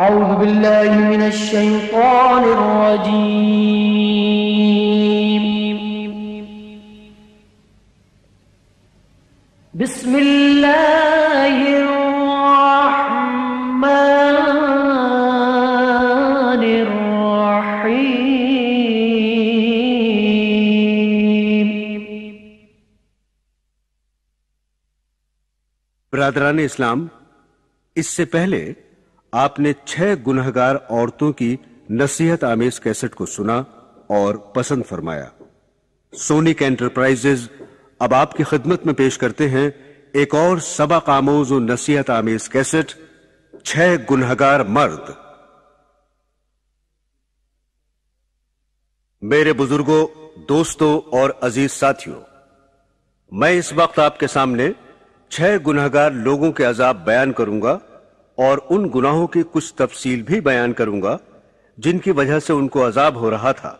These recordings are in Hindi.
أعوذ بالله من الشيطان الرجيم بسم الله الرحمن الرحيم برادران الإسلام اس سے پہلے आपने छह गुनहगार औरतों की नसीहत आमेज कैसेट को सुना और पसंद फरमाया सोनिक एंटरप्राइजेज अब आपकी खिदमत में पेश करते हैं एक और सबक आमोज और नसीहत आमेज कैसेट छह गुनहगार मर्द मेरे बुजुर्गों दोस्तों और अजीज साथियों मैं इस वक्त आपके सामने छह गुनहगार लोगों के अजाब बयान करूंगा और उन गुनाहों की कुछ तफसील भी बयान करूंगा जिनकी वजह से उनको अजाब हो रहा था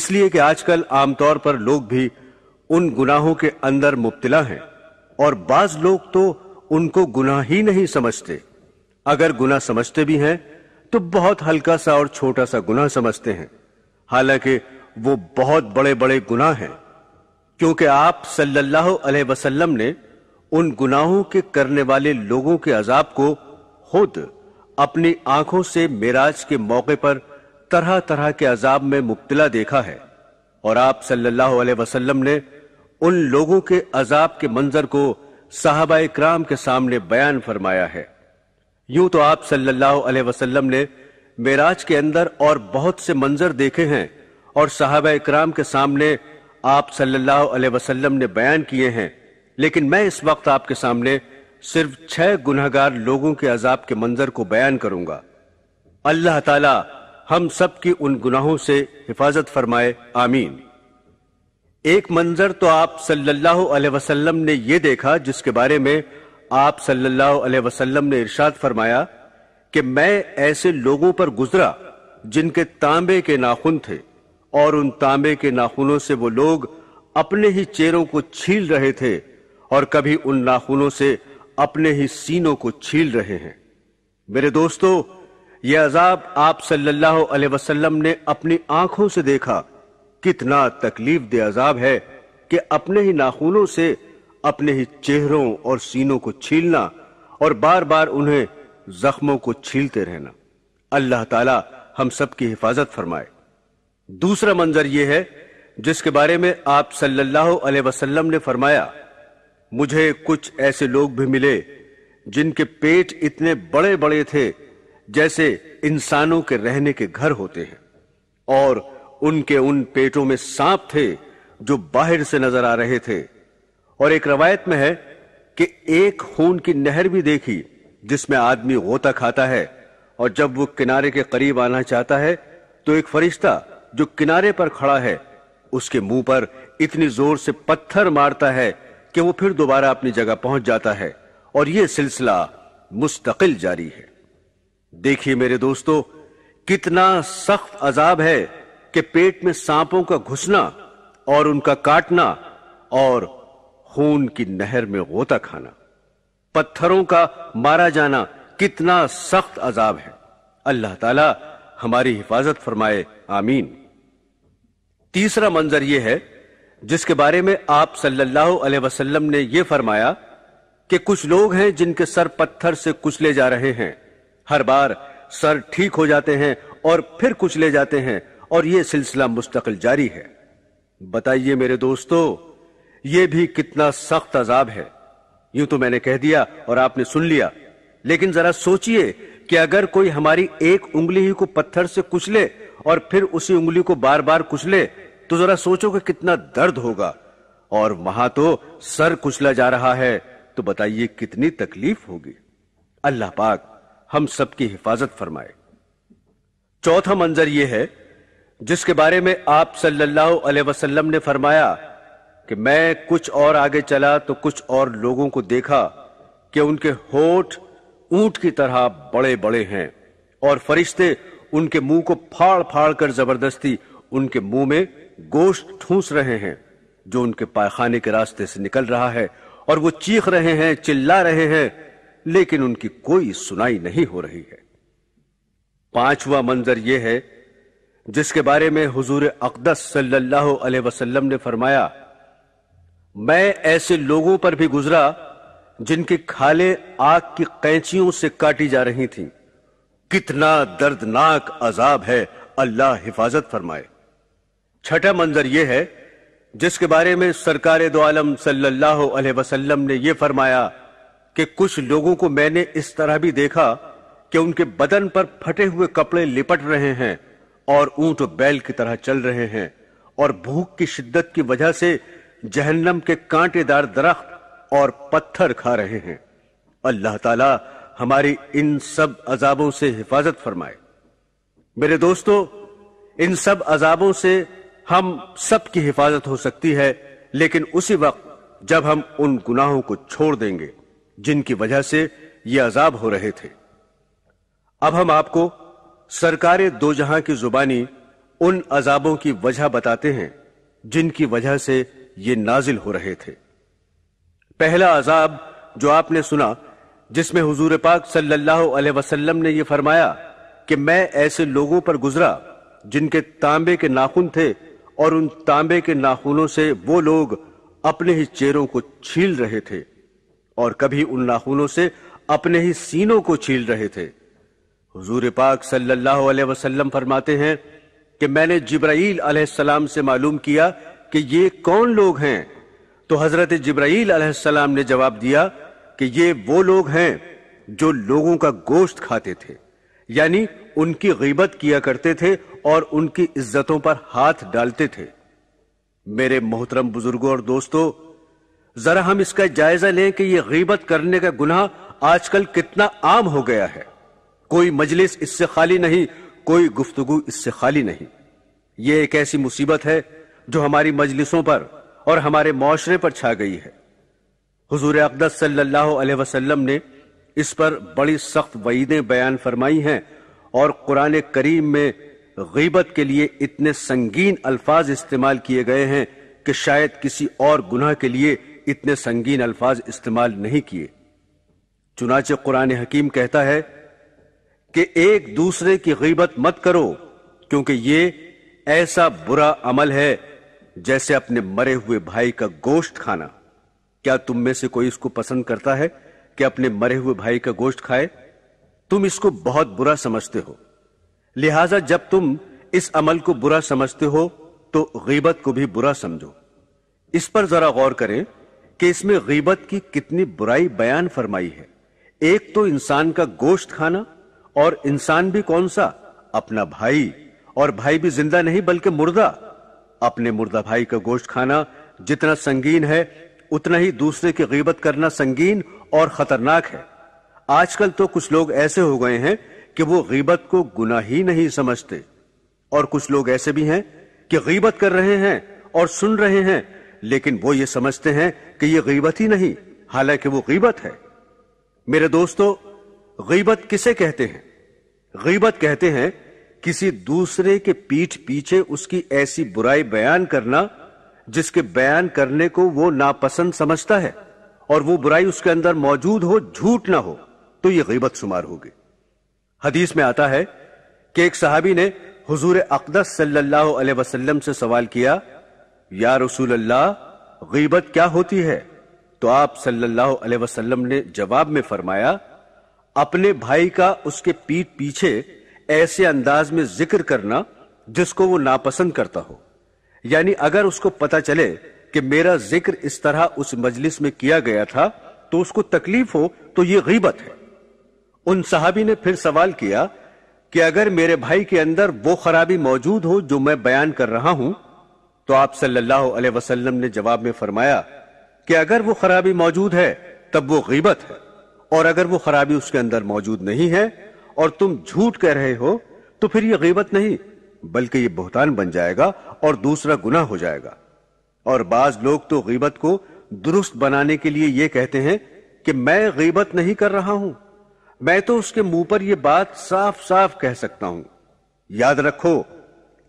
इसलिए कि आजकल आमतौर पर लोग भी उन गुनाहों के अंदर मुब्तला हैं और बाज लोग तो उनको गुनाह ही नहीं समझते अगर गुनाह समझते भी हैं तो बहुत हल्का सा और छोटा सा गुनाह समझते हैं हालांकि वो बहुत बड़े बड़े गुनाह हैं क्योंकि आप सल्लल्लाहु अलैहि वसल्लम ने उन गुनाहों के करने वाले लोगों के अजाब को खुद अपनी आंखों से मेराज के मौके पर तरह तरह के अजाब में मुब्तला देखा है और आप सल्लल्लाहु अलैहि वसल्लम ने उन लोगों के अजाब के मंजर को साहबा इक्राम के सामने बयान फरमाया है यूं तो आप सल्लल्लाहु अलैहि वसल्लम ने मेराज के अंदर और बहुत से मंजर देखे हैं और साहबा इक्राम के सामने आप सल्लल्लाहु अलैहि वसल्लम ने बयान किए हैं लेकिन मैं इस वक्त आपके सामने सिर्फ छह गुनहगार लोगों के अजाब के मंजर को बयान करूंगा अल्लाह ताला हम सब की उन गुनाहों से हिफाजत फरमाए आमीन एक मंजर तो आप सल्लल्लाहु अलैहि वसल्लम ने यह देखा जिसके बारे में आप सल्लल्लाहु अलैहि वसल्लम ने इरशाद फरमाया कि मैं ऐसे लोगों पर गुजरा जिनके तांबे के नाखून थे और उन तांबे के नाखूनों से वो लोग अपने ही चेहरों को छील रहे थे और कभी उन नाखूनों से अपने ही सीनों को छील रहे हैं मेरे दोस्तों यह अजाब आप सल्लल्लाहु अलैहि वसल्लम ने अपनी आंखों से देखा कितना तकलीफ दे अजाब है कि अपने ही नाखूनों से अपने ही चेहरों और सीनों को छीलना और बार बार उन्हें जख्मों को छीलते रहना अल्लाह ताला हम सब की हिफाजत फरमाए दूसरा मंजर यह है जिसके बारे में आप सल्लल्लाहु अलैहि वसल्लम ने फरमाया मुझे कुछ ऐसे लोग भी मिले जिनके पेट इतने बड़े बड़े थे जैसे इंसानों के रहने के घर होते हैं और उनके उन पेटों में सांप थे जो बाहर से नजर आ रहे थे और एक रवायत में है कि एक खून की नहर भी देखी जिसमें आदमी गोता खाता है और जब वो किनारे के करीब आना चाहता है तो एक फरिश्ता जो किनारे पर खड़ा है उसके मुंह पर इतनी जोर से पत्थर मारता है कि वो फिर दोबारा अपनी जगह पहुंच जाता है और यह सिलसिला मुस्तकिल जारी है देखिए मेरे दोस्तों कितना सख्त अजाब है कि पेट में सांपों का घुसना और उनका काटना और खून की नहर में गोता खाना पत्थरों का मारा जाना कितना सख्त अजाब है अल्लाह ताला हमारी हिफाजत फरमाए आमीन तीसरा मंजर यह है जिसके बारे में आप सल्लल्लाहु अलैहि वसल्लम ने यह फरमाया कि कुछ लोग हैं जिनके सर पत्थर से कुचले जा रहे हैं हर बार सर ठीक हो जाते हैं और फिर कुचले जाते हैं और यह सिलसिला मुस्तकिल जारी है बताइए मेरे दोस्तों यह भी कितना सख्त अजाब है यूं तो मैंने कह दिया और आपने सुन लिया लेकिन जरा सोचिए कि अगर कोई हमारी एक उंगली ही को पत्थर से कुचले और फिर उसी उंगली को बार बार कुचले तो जरा सोचो कि कितना दर्द होगा और वहां तो सर कुचला जा रहा है तो बताइए कितनी तकलीफ होगी अल्लाह पाक हम सबकी हिफाजत फरमाए चौथा मंजर यह है जिसके बारे में आप सल्लल्लाहु अलैहि वसल्लम ने फरमाया कि मैं कुछ और आगे चला तो कुछ और लोगों को देखा कि उनके होठ ऊंट की तरह बड़े बड़े हैं और फरिश्ते उनके मुंह को फाड़ फाड़ कर जबरदस्ती उनके मुंह में गोश्त ठूस रहे हैं जो उनके पायखाने के रास्ते से निकल रहा है और वो चीख रहे हैं चिल्ला रहे हैं लेकिन उनकी कोई सुनाई नहीं हो रही है पांचवा मंजर यह है जिसके बारे में हुजूर अकदस सल्लल्लाहु अलैहि वसल्लम ने फरमाया मैं ऐसे लोगों पर भी गुजरा जिनकी खाले आग की कैंचियों से काटी जा रही थी कितना दर्दनाक अजाब है अल्लाह हिफाजत फरमाए छठा मंजर यह है जिसके बारे में सरकार दो आलम सल्लल्लाहु अलैहि वसल्लम ने यह फरमाया कि कुछ लोगों को मैंने इस तरह भी देखा कि उनके बदन पर फटे हुए कपड़े लिपट रहे हैं और ऊंट बैल की तरह चल रहे हैं और भूख की शिद्दत की वजह से जहन्नम के कांटेदार दरख्त और पत्थर खा रहे हैं अल्लाह ताला हमारी इन सब अजाबों से हिफाजत फरमाए मेरे दोस्तों इन सब अजाबों से हम सब की हिफाजत हो सकती है लेकिन उसी वक्त जब हम उन गुनाहों को छोड़ देंगे जिनकी वजह से ये अजाब हो रहे थे अब हम आपको सरकार दो जहां की जुबानी उन अजाबों की वजह बताते हैं जिनकी वजह से ये नाजिल हो रहे थे पहला अजाब जो आपने सुना जिसमें हुजूर पाक सल्लल्लाहु अलैहि वसल्लम ने यह फरमाया कि मैं ऐसे लोगों पर गुजरा जिनके तांबे के नाखून थे और उन तांबे के नाखूनों से वो लोग अपने ही चेहरों को छील रहे थे और कभी उन नाखूनों से अपने ही सीनों को छील रहे थे हुजूर पाक सल्लल्लाहु अलैहि वसल्लम फरमाते हैं कि मैंने जिब्राइल अलैहिस्सलाम से मालूम किया कि ये कौन लोग हैं तो हजरत जिब्राइल अलैहिस्सलाम ने जवाब दिया कि ये वो लोग हैं जो लोगों का गोश्त खाते थे यानी उनकी गीबत किया करते थे और उनकी इज्जतों पर हाथ डालते थे मेरे मोहतरम बुजुर्गों और दोस्तों जरा हम इसका जायजा लें कि यह गीबत करने का गुनाह आजकल कितना आम हो गया है कोई मजलिस इससे खाली नहीं कोई गुफ्तगु इससे खाली नहीं यह एक ऐसी मुसीबत है जो हमारी मजलिसों पर और हमारे माशरे पर छा गई है हजूर अकदस सल्लल्लाहु अलैहि वसल्लम ने इस पर बड़ी सख्त वईदें बयान फरमाई हैं और कुरान करीम में गीबत के लिए इतने संगीन अल्फाज इस्तेमाल किए गए हैं कि शायद किसी और गुनाह के लिए इतने संगीन अल्फाज इस्तेमाल नहीं किए चुनाचे कुरान हकीम कहता है कि एक दूसरे की गीबत मत करो क्योंकि ये ऐसा बुरा अमल है जैसे अपने मरे हुए भाई का गोश्त खाना क्या तुम में से कोई इसको पसंद करता है कि अपने मरे हुए भाई का गोश्त खाए तुम इसको बहुत बुरा समझते हो लिहाजा जब तुम इस अमल को बुरा समझते हो तो गीबत को भी बुरा समझो इस पर जरा गौर करें कि इसमें गीबत की कितनी बुराई बयान फरमाई है एक तो इंसान का गोश्त खाना और इंसान भी कौन सा अपना भाई और भाई भी जिंदा नहीं बल्कि मुर्दा अपने मुर्दा भाई का गोश्त खाना जितना संगीन है उतना ही दूसरे की गीबत करना संगीन और खतरनाक है आजकल तो कुछ लोग ऐसे हो गए हैं कि वो गीबत को गुना ही नहीं समझते और कुछ लोग ऐसे भी हैं कि गीबत कर रहे हैं और सुन रहे हैं लेकिन वो ये समझते हैं कि ये गीबत ही नहीं हालांकि वो गीबत है मेरे दोस्तों गीबत किसे कहते हैं गीबत कहते हैं किसी दूसरे के पीठ पीछे उसकी ऐसी बुराई बयान करना जिसके बयान करने को वो नापसंद समझता है और वो बुराई उसके अंदर मौजूद हो झूठ ना हो तो ये गीबत शुमार होगी हदीस में आता है कि एक सहाबी ने हुजूर अकदस सल्लल्लाहु अलैहि वसल्लम से सवाल किया या रसूल अल्लाह गीबत क्या होती है तो आप सल्लल्लाहु अलैहि वसल्लम ने जवाब में फरमाया अपने भाई का उसके पीठ पीछे ऐसे अंदाज में जिक्र करना जिसको वो नापसंद करता हो यानी अगर उसको पता चले कि मेरा जिक्र इस तरह उस मजलिस में किया गया था तो उसको तकलीफ हो तो ये गीबत है उन साहबी ने फिर सवाल किया कि अगर मेरे भाई के अंदर वो खराबी मौजूद हो जो मैं बयान कर रहा हूं तो आप सल्लल्लाहु अलैहि वसल्लम ने जवाब में फरमाया कि अगर वो खराबी मौजूद है तब वो गीबत है और अगर वो खराबी उसके अंदर मौजूद नहीं है और तुम झूठ कह रहे हो तो फिर यह गीबत नहीं बल्कि यह बहुतान बन जाएगा और दूसरा गुना हो जाएगा और बाज लोग तो गीबत को दुरुस्त बनाने के लिए यह कहते हैं कि मैं गीबत नहीं कर रहा हूं मैं तो उसके मुंह पर यह बात साफ साफ कह सकता हूं याद रखो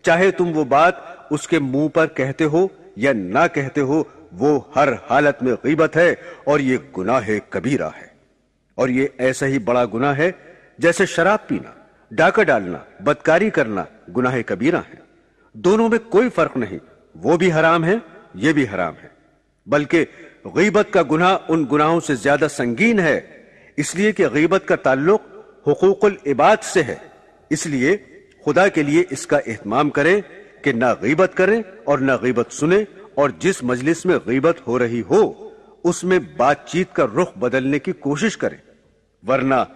चाहे तुम वो बात उसके मुंह पर कहते हो या ना कहते हो वो हर हालत में गीबत है और ये गुनाह है कबीरा है और ये ऐसा ही बड़ा गुना है जैसे शराब पीना डाका डालना बदकारी करना गुनाह कबीरा है दोनों में कोई फर्क नहीं वो भी हराम है ये भी हराम है बल्कि गीबत का गुना उन गुनाहों से ज्यादा संगीन है इसलिए कि गीबत का ताल्लुक हकूकुल इबाद से है इसलिए खुदा के लिए इसका एहतमाम करें कि ना गीबत करें और ना गीबत सुने और जिस मजलिस में गीबत हो रही हो उसमें बातचीत का रुख बदलने की कोशिश करें वरना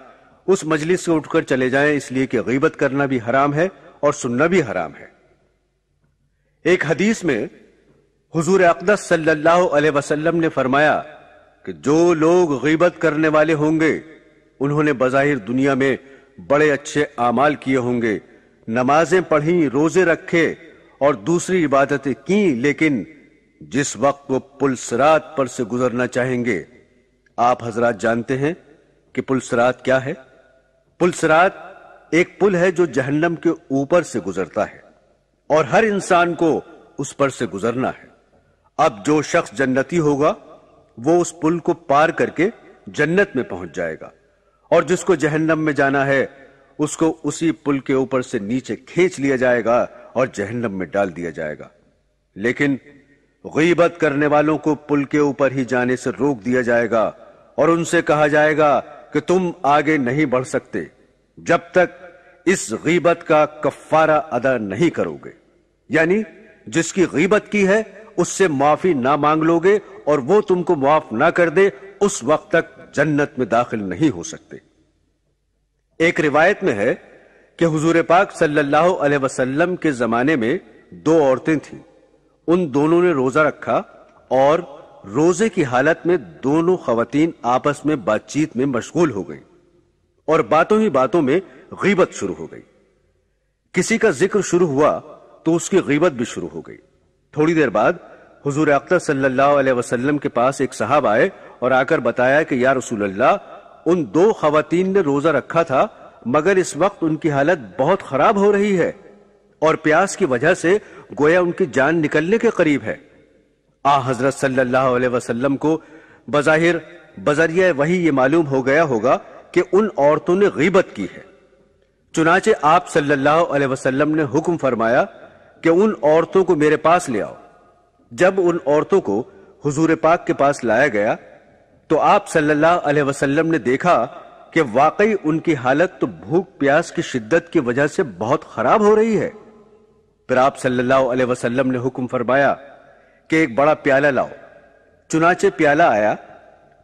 उस मजलिस से उठकर चले जाएं इसलिए कि गीबत करना भी हराम है और सुनना भी हराम है एक हदीस में हुजूर अकदस सल्लल्लाहु अलैहि वसल्लम ने फरमाया कि जो लोग गिबत करने वाले होंगे उन्होंने बज़ाहिर दुनिया में बड़े अच्छे आमाल किए होंगे नमाजें पढ़ी रोजे रखे और दूसरी इबादतें की लेकिन जिस वक्त वो पुलसरात पर से गुजरना चाहेंगे आप हजरात जानते हैं कि पुलसरात क्या है पुलसरात एक पुल है जो जहन्नम के ऊपर से गुजरता है और हर इंसान को उस पर से गुजरना है अब जो शख्स जन्नती होगा वो उस पुल को पार करके जन्नत में पहुंच जाएगा और जिसको जहन्नम में जाना है उसको उसी पुल के ऊपर से नीचे खींच लिया जाएगा और जहन्नम में डाल दिया जाएगा लेकिन गीबत करने वालों को पुल के ऊपर ही जाने से रोक दिया जाएगा और उनसे कहा जाएगा कि तुम आगे नहीं बढ़ सकते जब तक इस गीबत का कफारा अदा नहीं करोगे यानी जिसकी गीबत की है उससे माफी ना मांग लोगे और वो तुमको माफ ना कर दे उस वक्त तक जन्नत में दाखिल नहीं हो सकते एक रिवायत में है कि हुजूर पाक सल्लल्लाहु अलैहि वसल्लम के जमाने में दो औरतें थीं उन दोनों ने रोजा रखा और रोजे की हालत में दोनों खातन आपस में बातचीत में मशगूल हो गई और बातों ही बातों में गीबत शुरू हो गई किसी का जिक्र शुरू हुआ तो उसकी गीबत भी शुरू हो गई थोड़ी देर बाद हुजूर अख्तर सल्लल्लाहु अलैहि वसल्लम के पास एक साहब आए और आकर बताया कि या रसूल अल्लाह उन दो खातन ने रोजा रखा था मगर इस वक्त उनकी हालत बहुत खराब हो रही है और प्यास की वजह से गोया उनकी जान निकलने के करीब है आ हजरत सल्लल्लाहु अलैहि वसल्लम को बजाहिर बजरिया वही ये मालूम हो गया होगा कि उन औरतों ने गिबत की है चुनाचे आप सल्लल्लाहु अलैहि वसल्लम ने हुक्म फरमाया कि उन औरतों को मेरे पास ले आओ जब उन औरतों को हुजूर पाक के पास लाया गया तो आप सल्लल्लाहु अलैहि वसल्लम ने देखा कि वाकई उनकी हालत तो भूख प्यास की शिद्दत की वजह से बहुत खराब हो रही है फिर आप सल्लल्लाहु अलैहि वसल्लम ने हुक्म फरमाया कि एक बड़ा प्याला लाओ चुनाचे प्याला आया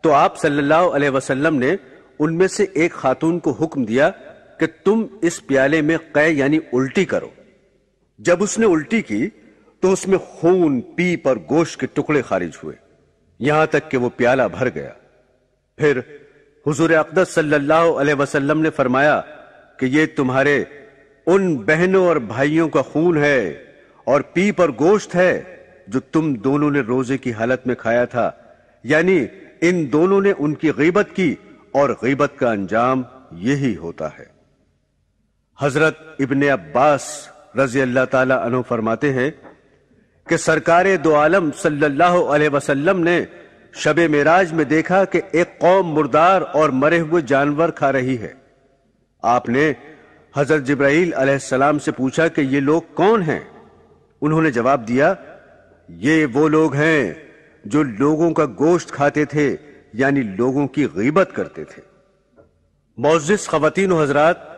तो आप सल्लल्लाहु अलैहि वसल्लम ने उनमें से एक खातून को हुक्म दिया कि तुम इस प्याले में कै यानी उल्टी करो जब उसने उल्टी की तो उसमें खून पीप और गोश्त के टुकड़े खारिज हुए यहां तक कि वो प्याला भर गया फिर हुजूर अकदस सल्लल्लाहु अलैहि वसल्लम ने फरमाया कि ये तुम्हारे उन बहनों और भाइयों का खून है और पीप और गोश्त है जो तुम दोनों ने रोजे की हालत में खाया था यानी इन दोनों ने उनकी गीबत की और गीबत का अंजाम यही होता है हजरत इबन अब्बास रजी अल्लाह तु फरमाते हैं कि सरकार दो आलम सल्लल्लाहु अलैहि वसल्लम ने शब मेराज में देखा कि एक कौम मुर्दार और मरे हुए जानवर खा रही है आपने हजरत जब्राइल अलैहिस्सलाम से पूछा कि ये लोग कौन हैं उन्होंने जवाब दिया ये वो लोग हैं जो लोगों का गोश्त खाते थे यानी लोगों की गीबत करते थे मोजिस खवतिन हजरात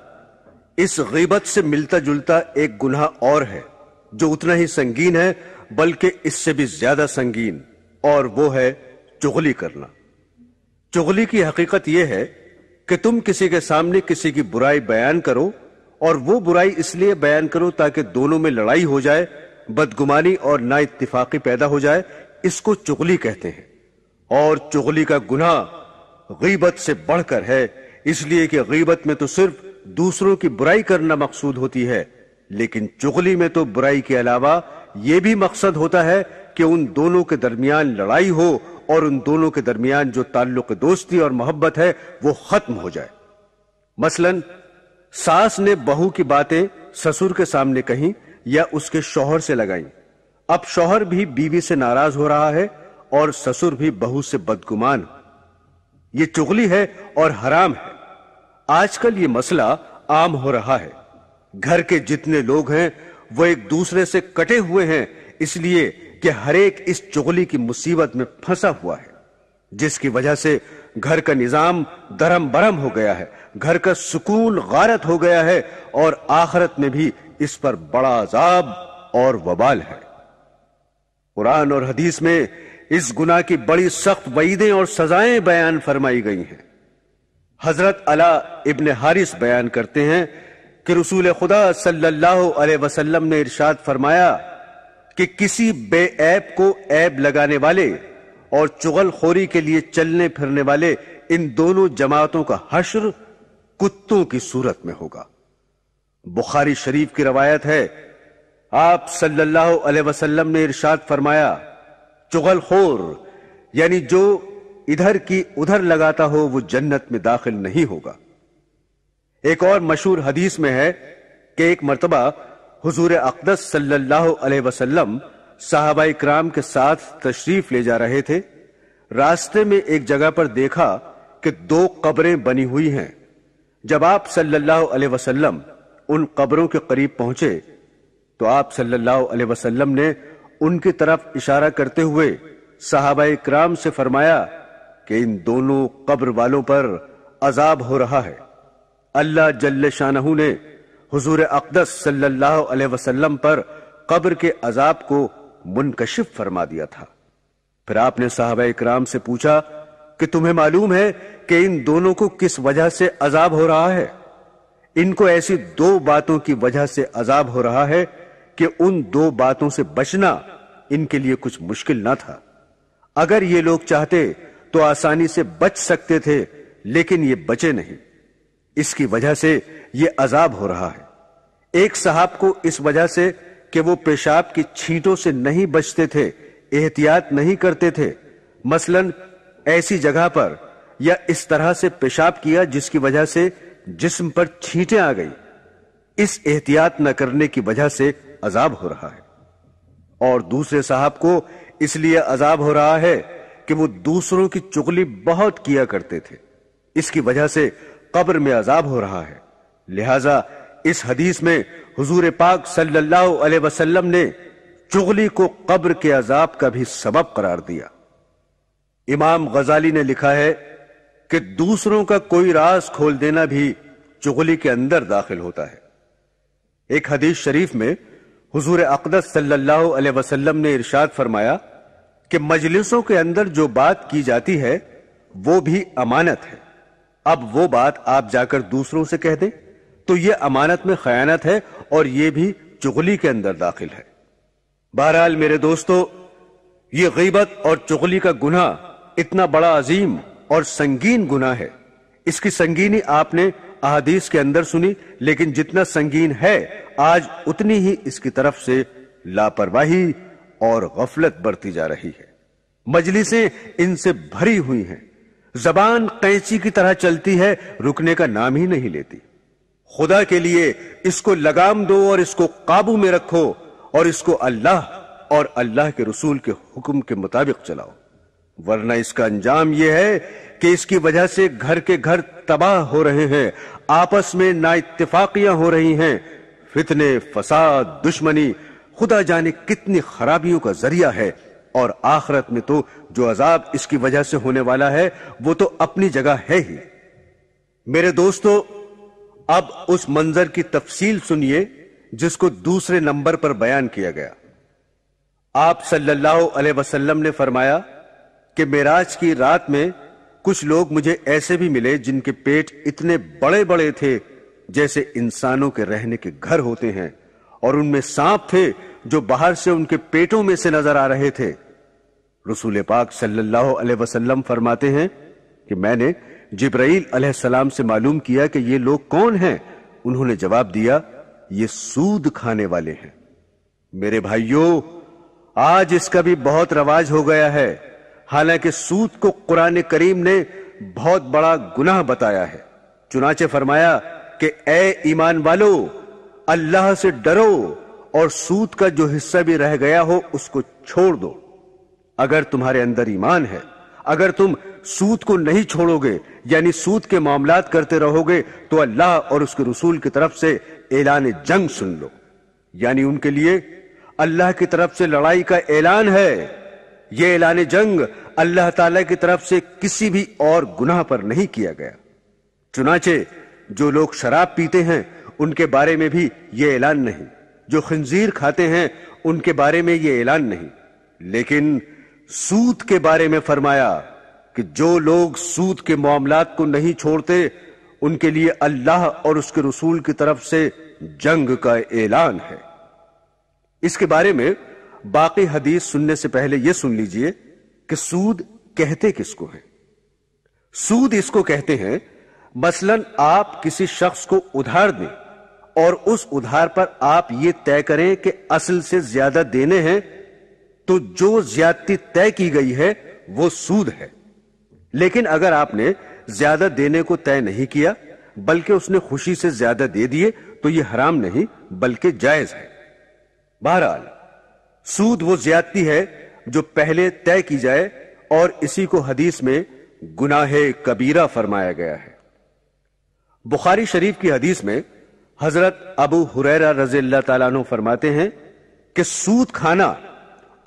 इस गिबत से मिलता जुलता एक गुनाह और है जो उतना ही संगीन है बल्कि इससे भी ज्यादा संगीन और वो है चुगली करना चुगली की हकीकत यह है कि तुम किसी के सामने किसी की बुराई बयान करो और वो बुराई इसलिए बयान करो ताकि दोनों में लड़ाई हो जाए बदगुमानी और ना इतफाकी पैदा हो जाए इसको चुगली कहते हैं और चुगली का गुनाह गीबत से बढ़कर है इसलिए कि गीबत में तो सिर्फ दूसरों की बुराई करना मकसूद होती है लेकिन चुगली में तो बुराई के अलावा यह भी मकसद होता है कि उन दोनों के दरमियान लड़ाई हो और उन दोनों के दरमियान जो ताल्लुक दोस्ती और मोहब्बत है वो खत्म हो जाए मसलन सास ने बहू की बातें ससुर के सामने कही या उसके शोहर से लगाई अब शोहर भी बीवी से नाराज हो रहा है और ससुर भी बहू से बदगुमान ये चुगली है और हराम है आजकल ये मसला आम हो रहा है घर के जितने लोग हैं वो एक दूसरे से कटे हुए हैं इसलिए कि हरेक इस चुगली की मुसीबत में फंसा हुआ है जिसकी वजह से घर का निजाम दरम बरम हो गया है घर का सुकून गारत हो गया है और आखरत में भी इस पर बड़ा अजाब और वबाल है कुरान और हदीस में इस गुना की बड़ी सख्त वईदें और सजाएं बयान फरमाई गई हैं हजरत अला इबन हारिस बयान करते हैं कि रसूल खुदा सल्लल्लाहु अलैहि वसल्लम ने इरशाद फरमाया कि किसी बेऐब को ऐब लगाने वाले और चुगल खोरी के लिए चलने फिरने वाले इन दोनों जमातों का हश्र कुत्तों की सूरत में होगा बुखारी शरीफ की रवायत है आप सल्लल्लाहु अलैहि वसल्लम ने इरशाद फरमाया चुगलखोर यानी जो इधर की उधर लगाता हो वो जन्नत में दाखिल नहीं होगा एक और मशहूर हदीस में है कि एक मरतबा हजूर अकदस सल्लल्लाहु अलैहि साहबा इक्राम के साथ तशरीफ ले जा रहे थे रास्ते में एक जगह पर देखा कि दो कब्रें बनी हुई हैं जब आप सल्लल्लाहु अलैहि वसल्लम उन कब्रों के करीब पहुंचे तो आप सल्लल्लाहु अलैहि वसल्लम ने उनकी तरफ इशारा करते हुए साहबा इक्राम से फरमाया कि इन दोनों कब्र वालों पर अजाब हो रहा है अल्लाह जल्ल शाहू ने हजूर अकदस सल्लाम पर कब्र के अजाब को मुनकशिफ फरमा दिया था फिर आपने साहब इक्राम से पूछा कि तुम्हें मालूम है कि इन दोनों को किस वजह से अजाब हो रहा है इनको ऐसी दो बातों की वजह से अजाब हो रहा है कि उन दो बातों से बचना इनके लिए कुछ मुश्किल ना था अगर ये लोग चाहते तो आसानी से बच सकते थे लेकिन ये बचे नहीं इसकी वजह से ये अजाब हो रहा है एक साहब को इस वजह से कि वो पेशाब की छींटों से नहीं बचते थे एहतियात नहीं करते थे मसलन ऐसी जगह पर या इस तरह से पेशाब किया जिसकी वजह से जिस्म पर छींटे आ गई इस एहतियात न करने की वजह से अजाब हो रहा है और दूसरे साहब को इसलिए अजाब हो रहा है कि वो दूसरों की चुगली बहुत किया करते थे इसकी वजह से कब्र में अजाब हो रहा है लिहाजा इस हदीस में हुजूर पाक सल्लल्लाहु अलैहि वसल्लम ने चुगली को कब्र के अजाब का भी सबब करार दिया इमाम गजाली ने लिखा है कि दूसरों का कोई राज खोल देना भी चुगली के अंदर दाखिल होता है एक हदीस शरीफ में हुजूर अकदस सल्लल्लाहु अलैहि वसल्लम ने इरशाद फरमाया कि मजलिसों के अंदर जो बात की जाती है वो भी अमानत है अब वो बात आप जाकर दूसरों से कह दें तो ये अमानत में खयानत है और ये भी चुगली के अंदर दाखिल है बहरहाल मेरे दोस्तों ये गीबत और चुगली का गुना इतना बड़ा अजीम और संगीन गुना है इसकी संगीनी आपने अहदीस के अंदर सुनी लेकिन जितना संगीन है आज उतनी ही इसकी तरफ से लापरवाही और गफलत बढ़ती जा रही है मजलिसें इनसे भरी हुई हैं जबान कैंची की तरह चलती है रुकने का नाम ही नहीं लेती खुदा के लिए इसको लगाम दो और इसको काबू में रखो और इसको अल्लाह और अल्लाह के रसूल के हुक्म के मुताबिक चलाओ वरना इसका अंजाम यह है कि इसकी वजह से घर के घर तबाह हो रहे हैं आपस में ना इतफाकियां हो रही हैं फितने फसाद दुश्मनी खुदा जाने कितनी खराबियों का जरिया है और आखरत में तो जो अजाब इसकी वजह से होने वाला है वो तो अपनी जगह है ही मेरे दोस्तों अब उस मंजर की तफसील सुनिए जिसको दूसरे नंबर पर बयान किया गया आप सल्लल्लाहु अलैहि वसल्लम ने फरमाया कि मेराज की रात में कुछ लोग मुझे ऐसे भी मिले जिनके पेट इतने बड़े बड़े थे जैसे इंसानों के रहने के घर होते हैं और उनमें सांप थे जो बाहर से उनके पेटों में से नजर आ रहे थे रसूल पाक सल्लल्लाहु अलैहि वसल्लम फरमाते हैं कि मैंने जिब्राइल सलाम से मालूम किया कि ये लोग कौन हैं उन्होंने जवाब दिया ये सूद खाने वाले हैं मेरे भाइयों आज इसका भी बहुत रवाज हो गया है हालांकि सूद को कुरान करीम ने बहुत बड़ा गुनाह बताया है चुनाचे फरमाया कि ए ईमान वालों अल्लाह से डरो और सूद का जो हिस्सा भी रह गया हो उसको छोड़ दो अगर तुम्हारे अंदर ईमान है अगर तुम सूद को नहीं छोड़ोगे यानी सूद के मामलात करते रहोगे तो अल्लाह और उसके रसूल की तरफ से ऐलान जंग सुन लो यानी उनके लिए अल्लाह की तरफ से लड़ाई का ऐलान है यह ऐलान जंग अल्लाह ताला की तरफ से किसी भी और गुनाह पर नहीं किया गया चुनाचे जो लोग शराब पीते हैं उनके बारे में भी ये ऐलान नहीं जो खंजीर खाते हैं उनके बारे में ये ऐलान नहीं लेकिन सूद के बारे में फरमाया कि जो लोग सूद के मामलात को नहीं छोड़ते उनके लिए अल्लाह और उसके रसूल की तरफ से जंग का ऐलान है इसके बारे में बाकी हदीस सुनने से पहले यह सुन लीजिए कि सूद कहते किसको है सूद इसको कहते हैं मसलन आप किसी शख्स को उधार दें और उस उधार पर आप ये तय करें कि असल से ज्यादा देने हैं तो जो ज्यादती तय की गई है वो सूद है लेकिन अगर आपने ज्यादा देने को तय नहीं किया बल्कि उसने खुशी से ज्यादा दे दिए तो यह हराम नहीं बल्कि जायज है बहरहाल सूद वो ज्यादती है जो पहले तय की जाए और इसी को हदीस में गुनाहे कबीरा फरमाया गया है बुखारी शरीफ की हदीस में हजरत अबू हुरैरा रजील तु फरमाते हैं कि सूद खाना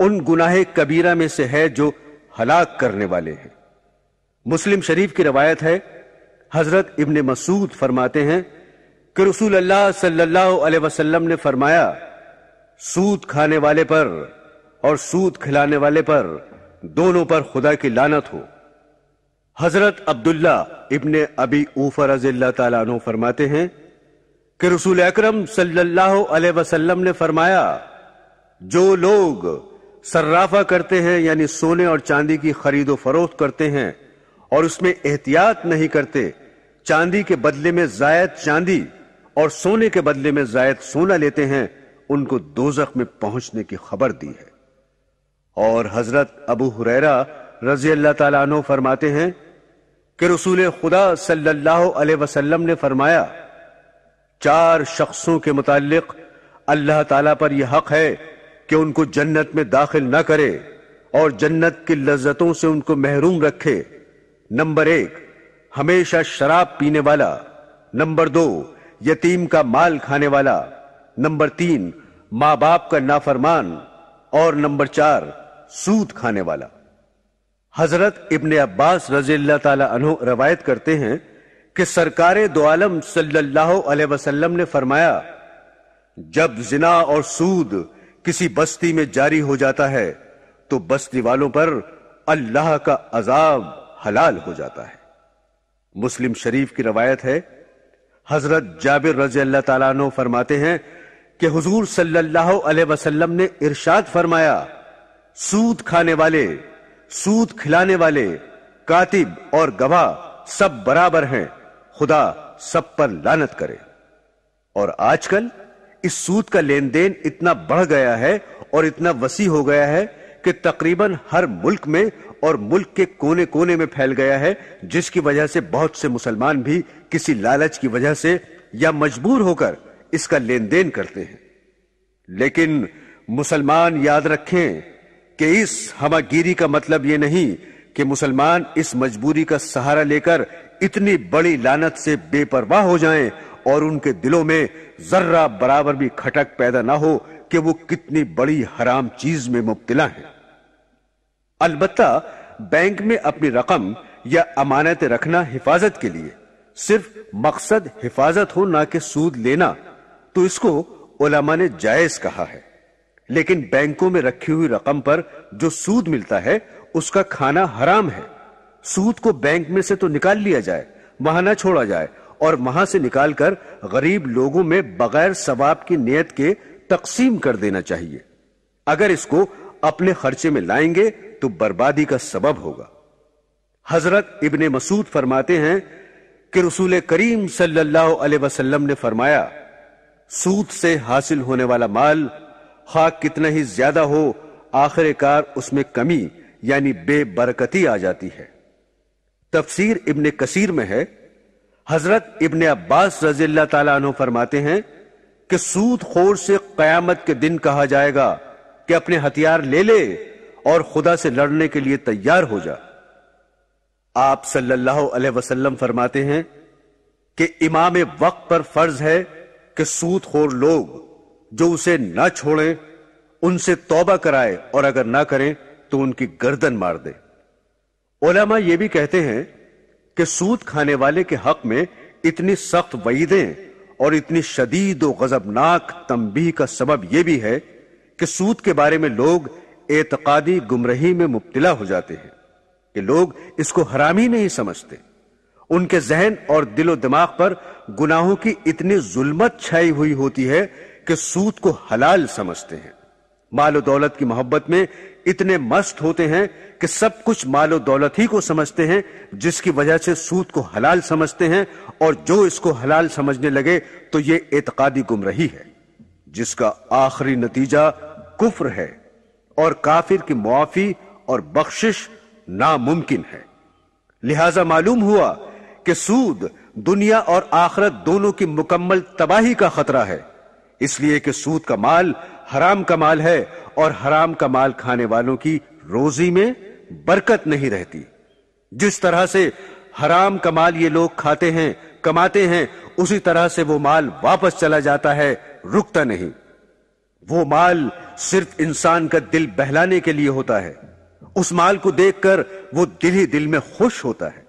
उन गुनाह कबीरा में से है जो हलाक करने वाले हैं मुस्लिम शरीफ की रवायत है हजरत इबन मसूद फरमाते हैं कि रसूल अल्लाह सल्लल्लाहु अलैहि वसल्लम ने फरमाया सूद खाने वाले पर और सूद खिलाने वाले पर दोनों पर खुदा की लानत हो हजरत अब्दुल्ला इबन अबी ऊफर रजील्ला तु फरमाते हैं कि रसूल अक्रम सल्लाम ने फरमाया जो लोग सर्राफा करते हैं यानी सोने और चांदी की खरीदो फरोख्त करते हैं और उसमें एहतियात नहीं करते चांदी के बदले में जायद चांदी और सोने के बदले में जायद सोना लेते हैं उनको दोजख में पहुंचने की खबर दी है और हजरत अबू हुरैरा रजी अल्लाह तला फरमाते हैं कि रसूल खुदा सल्लाह वसलम ने फरमाया चार शख्सों के मुतालिक अल्लाह ताला पर यह हक है कि उनको जन्नत में दाखिल न करे और जन्नत की लज्जतों से उनको महरूम रखे नंबर एक हमेशा शराब पीने वाला नंबर दो यतीम का माल खाने वाला नंबर तीन मां बाप का नाफरमान और नंबर चार सूद खाने वाला हजरत इब्ने अब्बास रजील्ला तला रवायत करते हैं कि सरकार दो आलम सल्लाम ने फरमाया जब जिना और सूद किसी बस्ती में जारी हो जाता है तो बस्ती वालों पर अल्लाह का अजाब हलाल हो जाता है मुस्लिम शरीफ की रवायत है हजरत जाबिर रजी अल्लाह तला फरमाते हैं कि हुजूर सल्लल्लाहु अलैहि वसल्लम ने इरशाद फरमाया सूद खाने वाले सूद खिलाने वाले कातिब और गवाह सब बराबर हैं खुदा सब पर लानत करे और आजकल इस सूद का लेन देन इतना बढ़ गया है और इतना वसी हो गया है कि तकरीबन हर मुल्क में और मुल्क के कोने कोने में फैल गया है जिसकी वजह से बहुत से मुसलमान भी किसी लालच की वजह से या मजबूर होकर इसका लेन देन करते हैं लेकिन मुसलमान याद रखें कि इस हमागिरी का मतलब यह नहीं कि मुसलमान इस मजबूरी का सहारा लेकर इतनी बड़ी लानत से बेपरवाह हो जाएं और उनके दिलों में जर्रा बराबर भी खटक पैदा ना हो कि वो कितनी बड़ी हराम चीज में मुबतला है अलबत्ता बैंक में अपनी रकम या अमानत रखना हिफाजत के लिए सिर्फ मकसद हिफाजत हो ना कि सूद लेना तो इसको ओलामा ने जायज कहा है लेकिन बैंकों में रखी हुई रकम पर जो सूद मिलता है उसका खाना हराम है सूद को बैंक में से तो निकाल लिया जाए वहां ना छोड़ा जाए और वहां से निकालकर गरीब लोगों में बगैर सवाब की नियत के तकसीम कर देना चाहिए अगर इसको अपने खर्चे में लाएंगे तो बर्बादी का सबब होगा हजरत इबन मसूद फरमाते हैं कि रसूल करीम सल्लल्लाहु अलैहि वसल्लम ने फरमाया सूद से हासिल होने वाला माल खा कितना ही ज्यादा हो आखिरकार उसमें कमी यानी बेबरकती आ जाती है तफसीर इब्न कसीर में है हजरत इब्न अब्बास रजील्ला तु फरमाते हैं कि सूद खोर से कयामत के दिन कहा जाएगा कि अपने हथियार ले ले और खुदा से लड़ने के लिए तैयार हो जा आप सल्लल्लाहु अलैहि वसल्लम फरमाते हैं कि इमाम वक्त पर फर्ज है कि खोर लोग जो उसे ना छोड़ें उनसे तौबा कराए और अगर ना करें तो उनकी गर्दन मार दे ओलामा यह भी कहते हैं कि सूद खाने वाले के हक में इतनी सख्त वईदें और इतनी शदीद व गजबनाक तंबी का सबब यह भी है कि सूद के बारे में लोग एतकादी गुमरही में मुबतला हो जाते हैं कि लोग इसको हरामी नहीं समझते उनके जहन और दिलो दिमाग पर गुनाहों की इतनी जुल्मत छाई हुई होती है कि सूद को हलाल समझते हैं माल दौलत की मोहब्बत में इतने मस्त होते हैं कि सब कुछ मालो दौलत ही को समझते हैं जिसकी वजह से सूद को हलाल समझते हैं और जो इसको हलाल समझने लगे तो ये एतकादी रही है जिसका आखिरी नतीजा कुफ्र है और काफिर की मुआफी और बख्शिश नामुमकिन है लिहाजा मालूम हुआ कि सूद दुनिया और आखरत दोनों की मुकम्मल तबाही का खतरा है इसलिए कि सूद का माल हराम का माल है और हराम का माल खाने वालों की रोजी में बरकत नहीं रहती जिस तरह से हराम का माल ये लोग खाते हैं कमाते हैं उसी तरह से वो माल वापस चला जाता है रुकता नहीं वो माल सिर्फ इंसान का दिल बहलाने के लिए होता है उस माल को देखकर वो दिल ही दिल में खुश होता है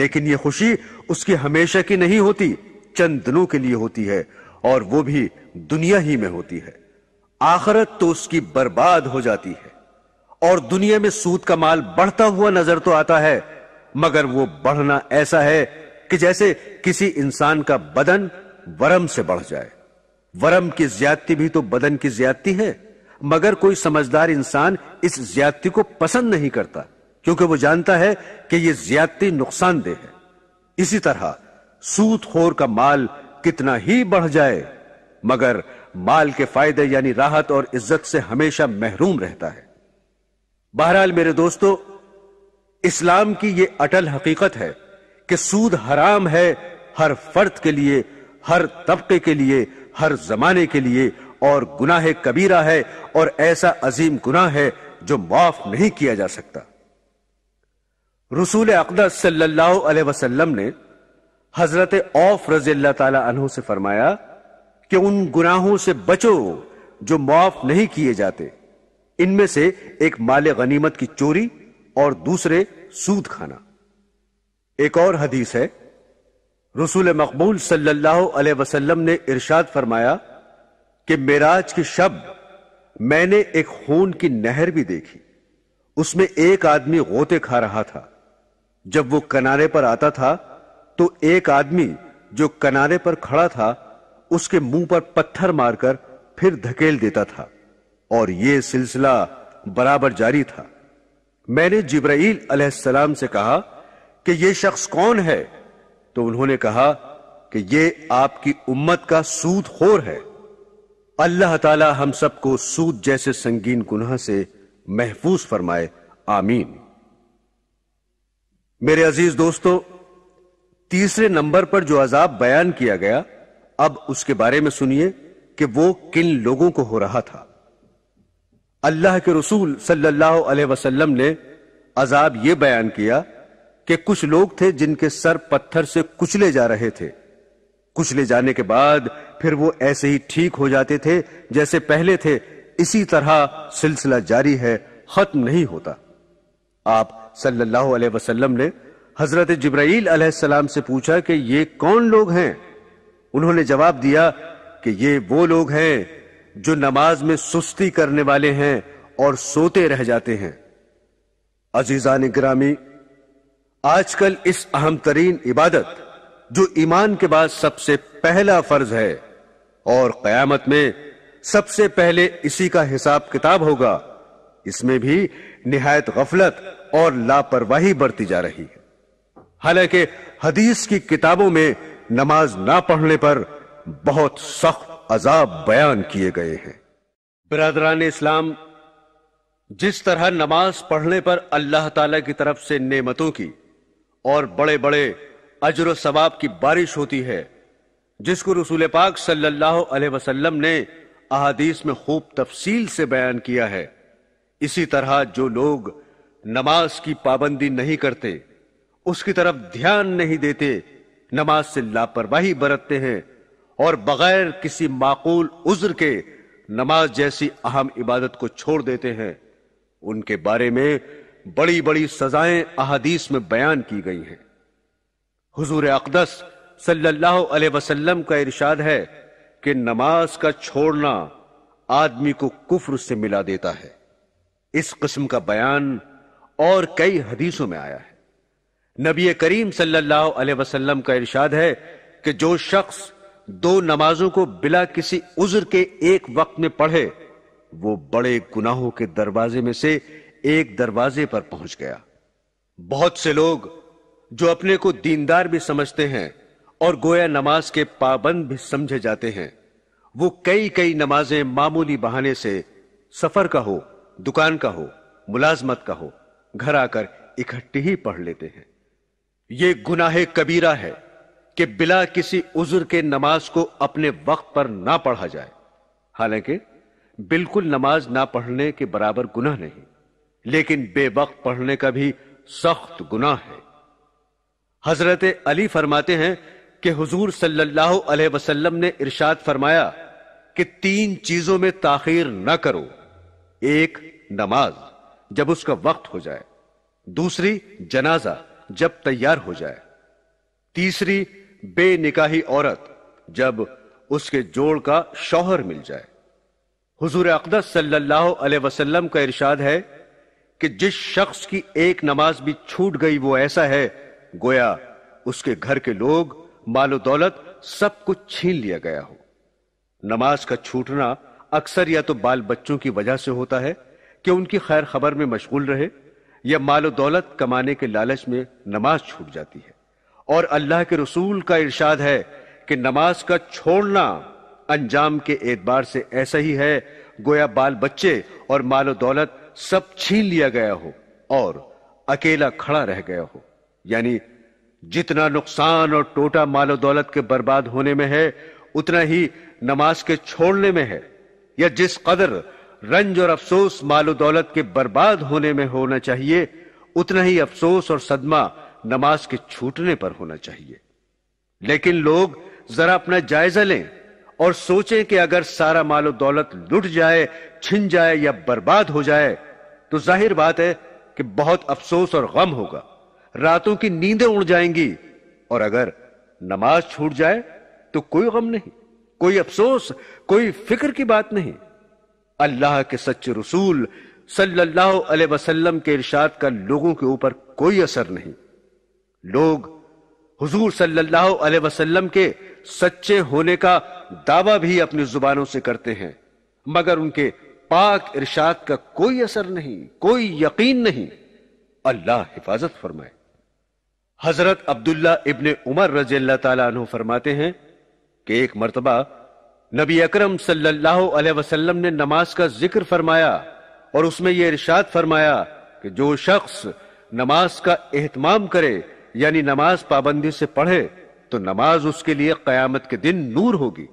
लेकिन ये खुशी उसकी हमेशा की नहीं होती चंद दिनों के लिए होती है और वो भी दुनिया ही में होती है आखरत तो उसकी बर्बाद हो जाती है और दुनिया में सूद का माल बढ़ता हुआ नजर तो आता है मगर वो बढ़ना ऐसा है कि जैसे किसी इंसान का बदन वरम से बढ़ जाए वरम की ज्यादती भी तो बदन की ज्यादती है मगर कोई समझदार इंसान इस ज्यादती को पसंद नहीं करता क्योंकि वो जानता है कि यह ज्यादती नुकसानदेह है इसी तरह खोर का माल कितना ही बढ़ जाए मगर माल के फायदे यानी राहत और इज्जत से हमेशा महरूम रहता है बहरहाल मेरे दोस्तों इस्लाम की यह अटल हकीकत है कि सूद हराम है हर फर्द के लिए हर तबके के लिए हर जमाने के लिए और गुनाह कबीरा है और ऐसा अजीम गुनाह है जो माफ नहीं किया जा सकता रसूल अकदर सल्लल्लाहु अलैहि वसल्लम ने हजरत औफ रजील्ला तला से फरमाया कि उन गुनाहों से बचो जो माफ नहीं किए जाते इनमें से एक माले गनीमत की चोरी और दूसरे सूद खाना एक और हदीस है रसूल मकबूल सल्लल्लाहु अलैहि वसल्लम ने इरशाद फरमाया कि मेराज की शब मैंने एक खून की नहर भी देखी उसमें एक आदमी गोते खा रहा था जब वो किनारे पर आता था तो एक आदमी जो किनारे पर खड़ा था उसके मुंह पर पत्थर मारकर फिर धकेल देता था और यह सिलसिला बराबर जारी था मैंने जिब्राइल अलैहिस्सलाम से कहा कि यह शख्स कौन है तो उन्होंने कहा कि यह आपकी उम्मत का सूद खोर है अल्लाह ताला हम सबको सूद जैसे संगीन गुनाह से महफूज फरमाए आमीन मेरे अजीज दोस्तों तीसरे नंबर पर जो अजाब बयान किया गया अब उसके बारे में सुनिए कि वो किन लोगों को हो रहा था अल्लाह के रसूल सल्लल्लाहु अलैहि वसल्लम ने अजाब यह बयान किया कि कुछ लोग थे जिनके सर पत्थर से कुचले जा रहे थे कुचले जाने के बाद फिर वो ऐसे ही ठीक हो जाते थे जैसे पहले थे इसी तरह सिलसिला जारी है खत्म नहीं होता आप सल्लल्लाहु अलैहि वसल्लम ने हजरत जब्राइल अलैहिस्सलाम से पूछा कि ये कौन लोग हैं उन्होंने जवाब दिया कि ये वो लोग हैं जो नमाज में सुस्ती करने वाले हैं और सोते रह जाते हैं अजीजा ग्रामी आजकल इस अहम तरीन इबादत जो ईमान के बाद सबसे पहला फर्ज है और कयामत में सबसे पहले इसी का हिसाब किताब होगा इसमें भी निहायत गफलत और लापरवाही बढ़ती जा रही है हालांकि हदीस की किताबों में नमाज ना पढ़ने पर बहुत सख्त अजाब बयान किए गए हैं बरदरान इस्लाम जिस तरह नमाज पढ़ने पर अल्लाह ताला की तरफ से नेमतों की और बड़े बड़े अजर सवाब की बारिश होती है जिसको रसूल पाक सल्लल्लाहु अलैहि वसल्लम ने अहादीस में खूब तफसील से बयान किया है इसी तरह जो लोग नमाज की पाबंदी नहीं करते उसकी तरफ ध्यान नहीं देते नमाज से लापरवाही बरतते हैं और बगैर किसी माकूल उज्र के नमाज जैसी अहम इबादत को छोड़ देते हैं उनके बारे में बड़ी बड़ी सजाएं अहादीस में बयान की गई हैं हुजूर अकदस सल्लल्लाहु अलैहि वसल्लम का इरशाद है कि नमाज का छोड़ना आदमी को कुफ्र से मिला देता है इस किस्म का बयान और कई हदीसों में आया है नबी करीम सल्लल्लाहु अलैहि वसल्लम का इरशाद है कि जो शख्स दो नमाजों को बिला किसी उज्र के एक वक्त में पढ़े वो बड़े गुनाहों के दरवाजे में से एक दरवाजे पर पहुंच गया बहुत से लोग जो अपने को दीनदार भी समझते हैं और गोया नमाज के पाबंद भी समझे जाते हैं वो कई कई नमाजें मामूली बहाने से सफर का हो दुकान का हो मुलाजमत का हो घर आकर इकट्ठी ही पढ़ लेते हैं ये गुनाह कबीरा है कि बिला किसी उजुर के नमाज को अपने वक्त पर ना पढ़ा जाए हालांकि बिल्कुल नमाज ना पढ़ने के बराबर गुनाह नहीं लेकिन बेवक्त पढ़ने का भी सख्त गुनाह है हजरत अली फरमाते हैं कि हुजूर सल्लल्लाहु अलैहि वसल्लम ने इरशाद फरमाया कि तीन चीजों में ताखीर ना करो एक नमाज जब उसका वक्त हो जाए दूसरी जनाजा जब तैयार हो जाए तीसरी बेनिकाही औरत जब उसके जोड़ का शौहर मिल जाए हुजूर अकदस सल्लल्लाहु अलैहि वसल्लम का इरशाद है कि जिस शख्स की एक नमाज भी छूट गई वो ऐसा है गोया उसके घर के लोग मालो दौलत सब कुछ छीन लिया गया हो नमाज का छूटना अक्सर या तो बाल बच्चों की वजह से होता है कि उनकी खैर खबर में मशगूल रहे या मालो दौलत कमाने के लालच में नमाज छूट जाती है और अल्लाह के रसूल का इरशाद है कि नमाज का छोड़ना अंजाम के एतबार से ऐसा ही है गोया बाल बच्चे और मालो दौलत सब छीन लिया गया हो और अकेला खड़ा रह गया हो यानी जितना नुकसान और टोटा मालो दौलत के बर्बाद होने में है उतना ही नमाज के छोड़ने में है या जिस कदर रंज और अफसोस मालो दौलत के बर्बाद होने में होना चाहिए उतना ही अफसोस और सदमा नमाज के छूटने पर होना चाहिए लेकिन लोग जरा अपना जायजा लें और सोचें कि अगर सारा मालो दौलत लुट जाए छिन जाए या बर्बाद हो जाए तो जाहिर बात है कि बहुत अफसोस और गम होगा रातों की नींदें उड़ जाएंगी और अगर नमाज छूट जाए तो कोई गम नहीं कोई अफसोस कोई फिक्र की बात नहीं अल्लाह के सच्चे रसूल सल्लल्लाहु अलैहि वसल्लम के इरशाद का लोगों के ऊपर कोई असर नहीं लोग हुजूर सल्लल्लाहु अलैहि वसल्लम के सच्चे होने का दावा भी अपनी जुबानों से करते हैं मगर उनके पाक इरशाद का कोई असर नहीं कोई यकीन नहीं अल्लाह हिफाजत फरमाए हजरत अब्दुल्ला इबन उमर रजील्ला तु फरमाते हैं कि एक मरतबा नबी अकरम सल्लल्लाहु अलैहि वसल्लम ने नमाज का जिक्र फरमाया और उसमें यह इरशाद फरमाया कि जो शख्स नमाज का एहतमाम करे यानी नमाज पाबंदी से पढ़े तो नमाज उसके लिए कयामत के दिन नूर होगी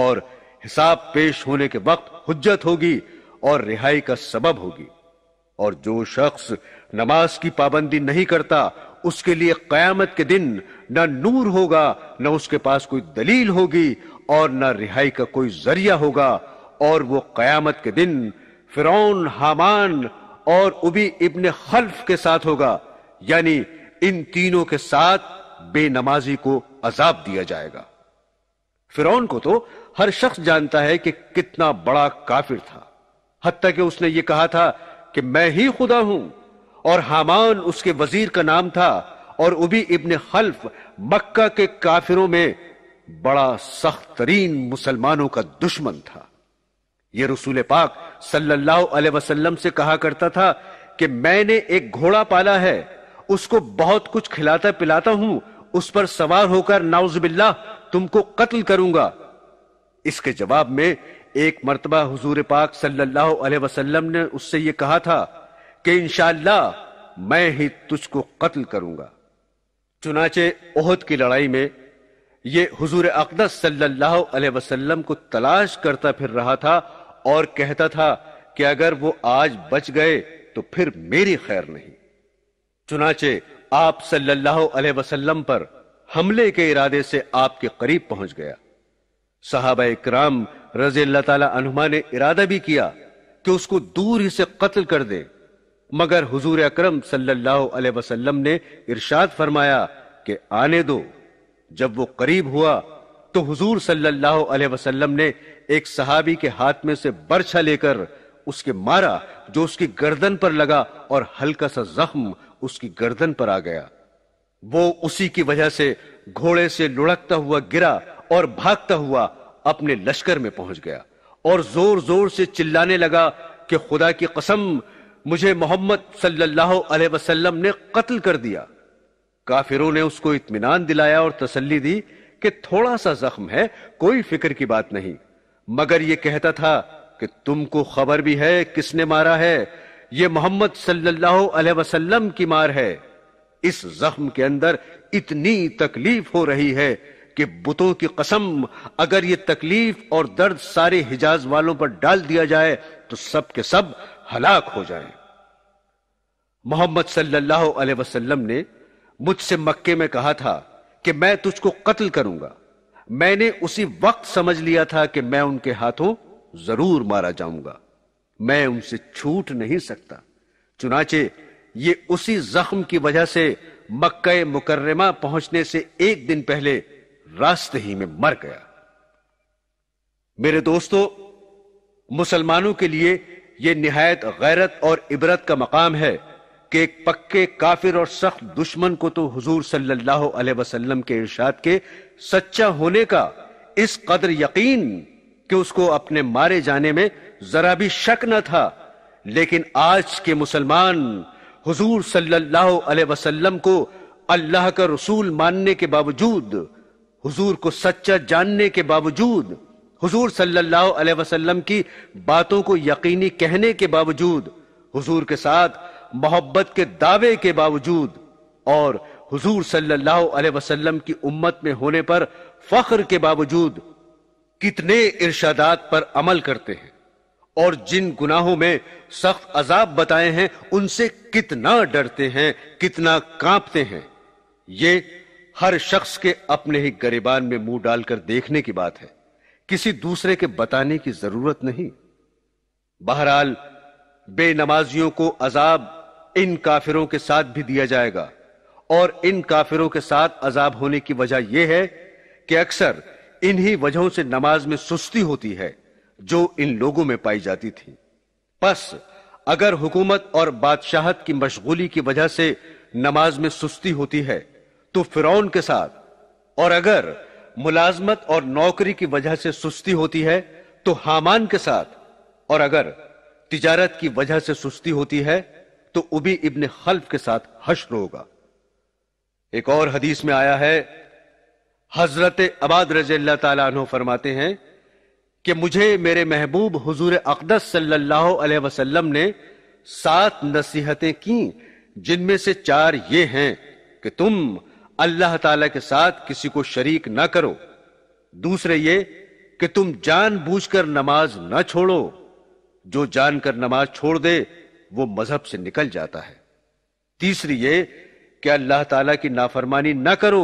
और हिसाब पेश होने के वक्त हुज्जत होगी और रिहाई का सबब होगी और जो शख्स नमाज की पाबंदी नहीं करता उसके लिए कयामत के दिन न नूर होगा न उसके पास कोई दलील होगी और न रिहाई का कोई जरिया होगा और वो कयामत के दिन फिर हामान और उबी इब्न खल्फ के साथ होगा यानी इन तीनों के साथ बेनमाजी को अजाब दिया जाएगा फिर को तो हर शख्स जानता है कि कितना बड़ा काफिर था हत्या कि उसने ये कहा था कि मैं ही खुदा हूं और हामान उसके वजीर का नाम था और उबी इब्न खल्फ मक्का के काफिरों में बड़ा सख्त तरीन मुसलमानों का दुश्मन था यह रसूल पाक सल्लल्लाहु अलैहि वसल्लम से कहा करता था कि मैंने एक घोड़ा पाला है उसको बहुत कुछ खिलाता पिलाता हूं उस पर सवार होकर नाउजबिल्ला तुमको कत्ल करूंगा इसके जवाब में एक मरतबा हजूर पाक सल्लल्लाहु अलैहि वसल्लम ने उससे यह कहा था कि इनशाला मैं ही तुझको कत्ल करूंगा चुनाचे ओहद की लड़ाई में ये हुजूर अकदस सल्लल्लाहु अलैहि वसल्लम को तलाश करता फिर रहा था और कहता था कि अगर वो आज बच गए तो फिर मेरी खैर नहीं चुनाचे आप सल्लल्लाहु अलैहि वसल्लम पर हमले के इरादे से आपके करीब पहुंच गया साहब इक्राम रजी अल्लाह तला ने इरादा भी किया कि उसको दूर ही से कत्ल कर दे मगर हुजूर अकरम सल्लल्लाहु अलैहि वसल्लम ने इरशाद फरमाया कि आने दो जब वो करीब हुआ तो हुजूर सल्लल्लाहु अलैहि वसल्लम ने एक सहाबी के हाथ में से बर्छा लेकर उसके मारा जो उसकी गर्दन पर लगा और हल्का सा जख्म उसकी गर्दन पर आ गया वो उसी की वजह से घोड़े से लुढ़कता हुआ गिरा और भागता हुआ अपने लश्कर में पहुंच गया और जोर जोर से चिल्लाने लगा कि खुदा की कसम मुझे मोहम्मद सल्लल्लाहु अलैहि वसल्लम ने कत्ल कर दिया काफिरों ने उसको इत्मीनान दिलाया और तसल्ली दी कि थोड़ा सा जख्म है कोई फिक्र की बात नहीं मगर यह कहता था कि तुमको खबर भी है किसने मारा है यह मोहम्मद सल्लल्लाहु अलैहि वसल्लम की मार है इस जख्म के अंदर इतनी तकलीफ हो रही है कि बुतों की कसम अगर यह तकलीफ और दर्द सारे हिजाज वालों पर डाल दिया जाए तो सब के सब हलाक हो जाए मोहम्मद सल्लल्लाहु अलैहि वसल्लम ने मुझसे मक्के में कहा था कि मैं तुझको कत्ल करूंगा मैंने उसी वक्त समझ लिया था कि मैं उनके हाथों जरूर मारा जाऊंगा मैं उनसे छूट नहीं सकता चुनाचे ये उसी जख्म की वजह से मक्का मुकर्रमा पहुंचने से एक दिन पहले रास्ते ही में मर गया मेरे दोस्तों मुसलमानों के लिए यह निहायत गैरत और इबरत का मकाम है कि एक पक्के काफिर और सख्त दुश्मन को तो हुजूर सल्लल्लाहु अलैहि वसल्लम के इरशाद के सच्चा होने का इस कदर यकीन कि उसको अपने मारे जाने में जरा भी शक न था लेकिन आज के मुसलमान हुजूर सल्लल्लाहु अलैहि वसल्लम को अल्लाह का रसूल मानने के बावजूद हुजूर को सच्चा जानने के बावजूद हुजूर सल्लल्लाहु अलैहि वसल्लम की बातों को यकीनी कहने के बावजूद हुजूर के साथ मोहब्बत के दावे के बावजूद और हुजूर सल्लल्लाहु अलैहि वसल्लम की उम्मत में होने पर फख्र के बावजूद कितने इर्शादात पर अमल करते हैं और जिन गुनाहों में सख्त अजाब बताए हैं उनसे कितना डरते हैं कितना कांपते हैं ये हर शख्स के अपने ही गरीबान में मुंह डालकर देखने की बात है किसी दूसरे के बताने की जरूरत नहीं बहरहाल बेनमाजियों को अजाब इन काफिरों के साथ भी दिया जाएगा और इन काफिरों के साथ अजाब होने की वजह यह है कि अक्सर इन्हीं वजहों से नमाज में सुस्ती होती है जो इन लोगों में पाई जाती थी बस अगर हुकूमत और बादशाहत की मशगूली की वजह से नमाज में सुस्ती होती है तो फिरौन के साथ और अगर मुलाजमत और नौकरी की वजह से सुस्ती होती है तो हामान के साथ और अगर तिजारत की वजह से सुस्ती होती है तो उबी इब्न खल्फ के साथ हश्र होगा एक और हदीस में आया है हजरत अबाद रजील्ला तु फरमाते हैं कि मुझे मेरे महबूब हजूर अकदस सल्लाम ने सात नसीहतें की जिनमें से चार ये हैं कि तुम अल्लाह ताला के साथ किसी को शरीक ना करो दूसरे ये कि तुम जानबूझकर नमाज ना छोड़ो जो जानकर नमाज छोड़ दे वो मजहब से निकल जाता है तीसरी ये कि अल्लाह ताला की नाफरमानी ना करो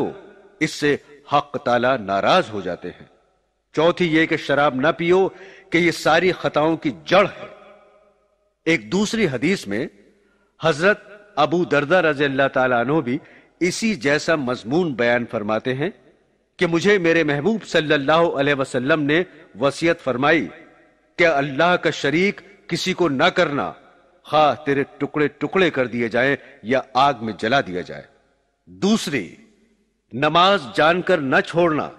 इससे हक ताला नाराज हो जाते हैं चौथी ये कि शराब ना पियो कि ये सारी खताओं की जड़ है एक दूसरी हदीस में हजरत अबू दर्दा रज अल्लाह तु भी इसी जैसा मजमून बयान फरमाते हैं कि मुझे मेरे महबूब सल्लल्लाहु अलैहि वसल्लम ने वसीयत फरमाई कि अल्लाह का शरीक किसी को ना करना खा तेरे टुकड़े टुकड़े कर दिए जाएं या आग में जला दिया जाए दूसरी नमाज जानकर न छोड़ना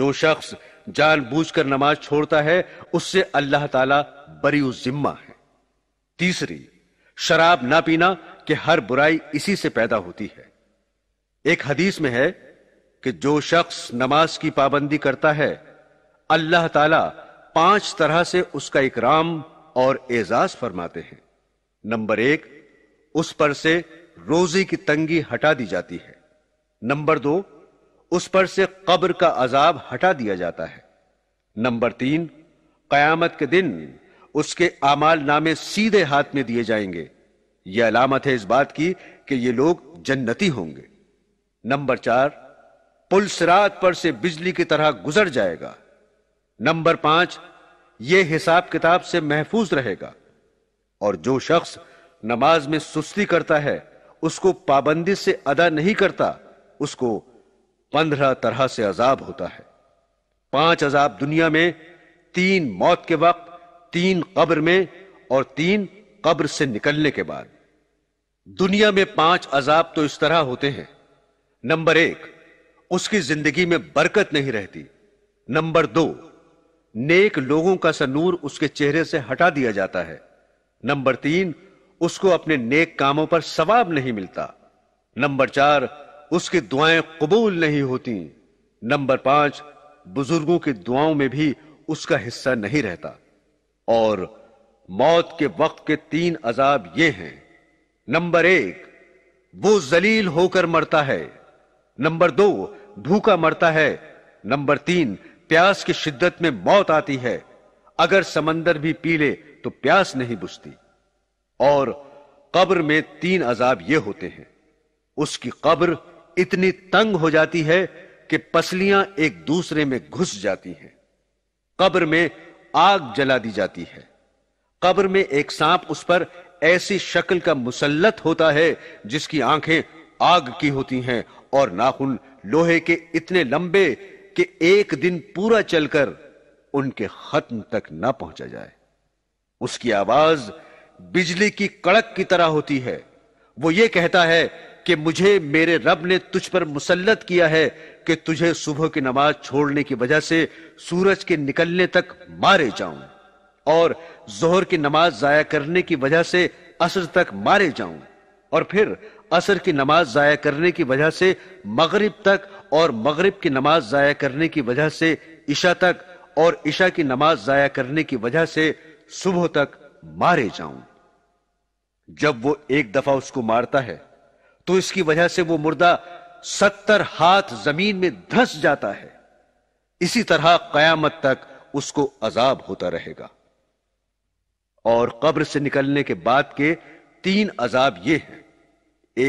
जो शख्स जानबूझकर नमाज छोड़ता है उससे अल्लाह ताला बरी जिम्मा है तीसरी शराब ना पीना कि हर बुराई इसी से पैदा होती है एक हदीस में है कि जो शख्स नमाज की पाबंदी करता है अल्लाह ताला पांच तरह से उसका इकराम और एजाज फरमाते हैं नंबर एक उस पर से रोजी की तंगी हटा दी जाती है नंबर दो उस पर से कब्र का अजाब हटा दिया जाता है नंबर तीन कयामत के दिन उसके आमाल नामे सीधे हाथ में दिए जाएंगे यह अलामत है इस बात की कि ये लोग जन्नती होंगे नंबर चार पुल सिरात पर से बिजली की तरह गुजर जाएगा नंबर पांच यह हिसाब किताब से महफूज रहेगा और जो शख्स नमाज में सुस्ती करता है उसको पाबंदी से अदा नहीं करता उसको पंद्रह तरह से अजाब होता है पांच अजाब दुनिया में तीन मौत के वक्त तीन कब्र में और तीन कब्र से निकलने के बाद दुनिया में पांच अजाब तो इस तरह होते हैं नंबर एक उसकी जिंदगी में बरकत नहीं रहती नंबर दो नेक लोगों का सनूर उसके चेहरे से हटा दिया जाता है नंबर तीन उसको अपने नेक कामों पर सवाब नहीं मिलता नंबर चार उसकी दुआएं कबूल नहीं होती नंबर पांच बुजुर्गों की दुआओं में भी उसका हिस्सा नहीं रहता और मौत के वक्त के तीन अजाब ये हैं नंबर एक वो जलील होकर मरता है नंबर दो भूखा मरता है नंबर तीन प्यास की शिद्दत में मौत आती है अगर समंदर भी पी ले तो प्यास नहीं बुझती और कब्र में तीन अजाब ये होते हैं उसकी कब्र इतनी तंग हो जाती है कि पसलियां एक दूसरे में घुस जाती हैं कब्र में आग जला दी जाती है कब्र में एक सांप उस पर ऐसी शक्ल का मुसलत होता है जिसकी आंखें आग की होती हैं और नाखून लोहे के इतने लंबे कि एक दिन पूरा चलकर उनके खत्म तक ना पहुंचा जाए उसकी आवाज बिजली की कड़क की तरह होती है वो ये कहता है कि मुझे मेरे रब ने तुझ पर मुसलत किया है कि तुझे सुबह की नमाज छोड़ने की वजह से सूरज के निकलने तक मारे जाऊं और जोहर की नमाज जाया करने की वजह से असर तक मारे जाऊं और फिर असर की नमाज जाया करने की वजह से मगरिब तक और मगरिब की नमाज जाया करने की वजह से ईशा तक और ईशा की नमाज जाया करने की वजह से सुबह तक मारे जाऊं जब वो एक दफा उसको मारता है तो इसकी वजह से वो मुर्दा सत्तर हाथ जमीन में धंस जाता है इसी तरह कयामत तक उसको अजाब होता रहेगा और कब्र से निकलने के बाद के तीन अजाब ये हैं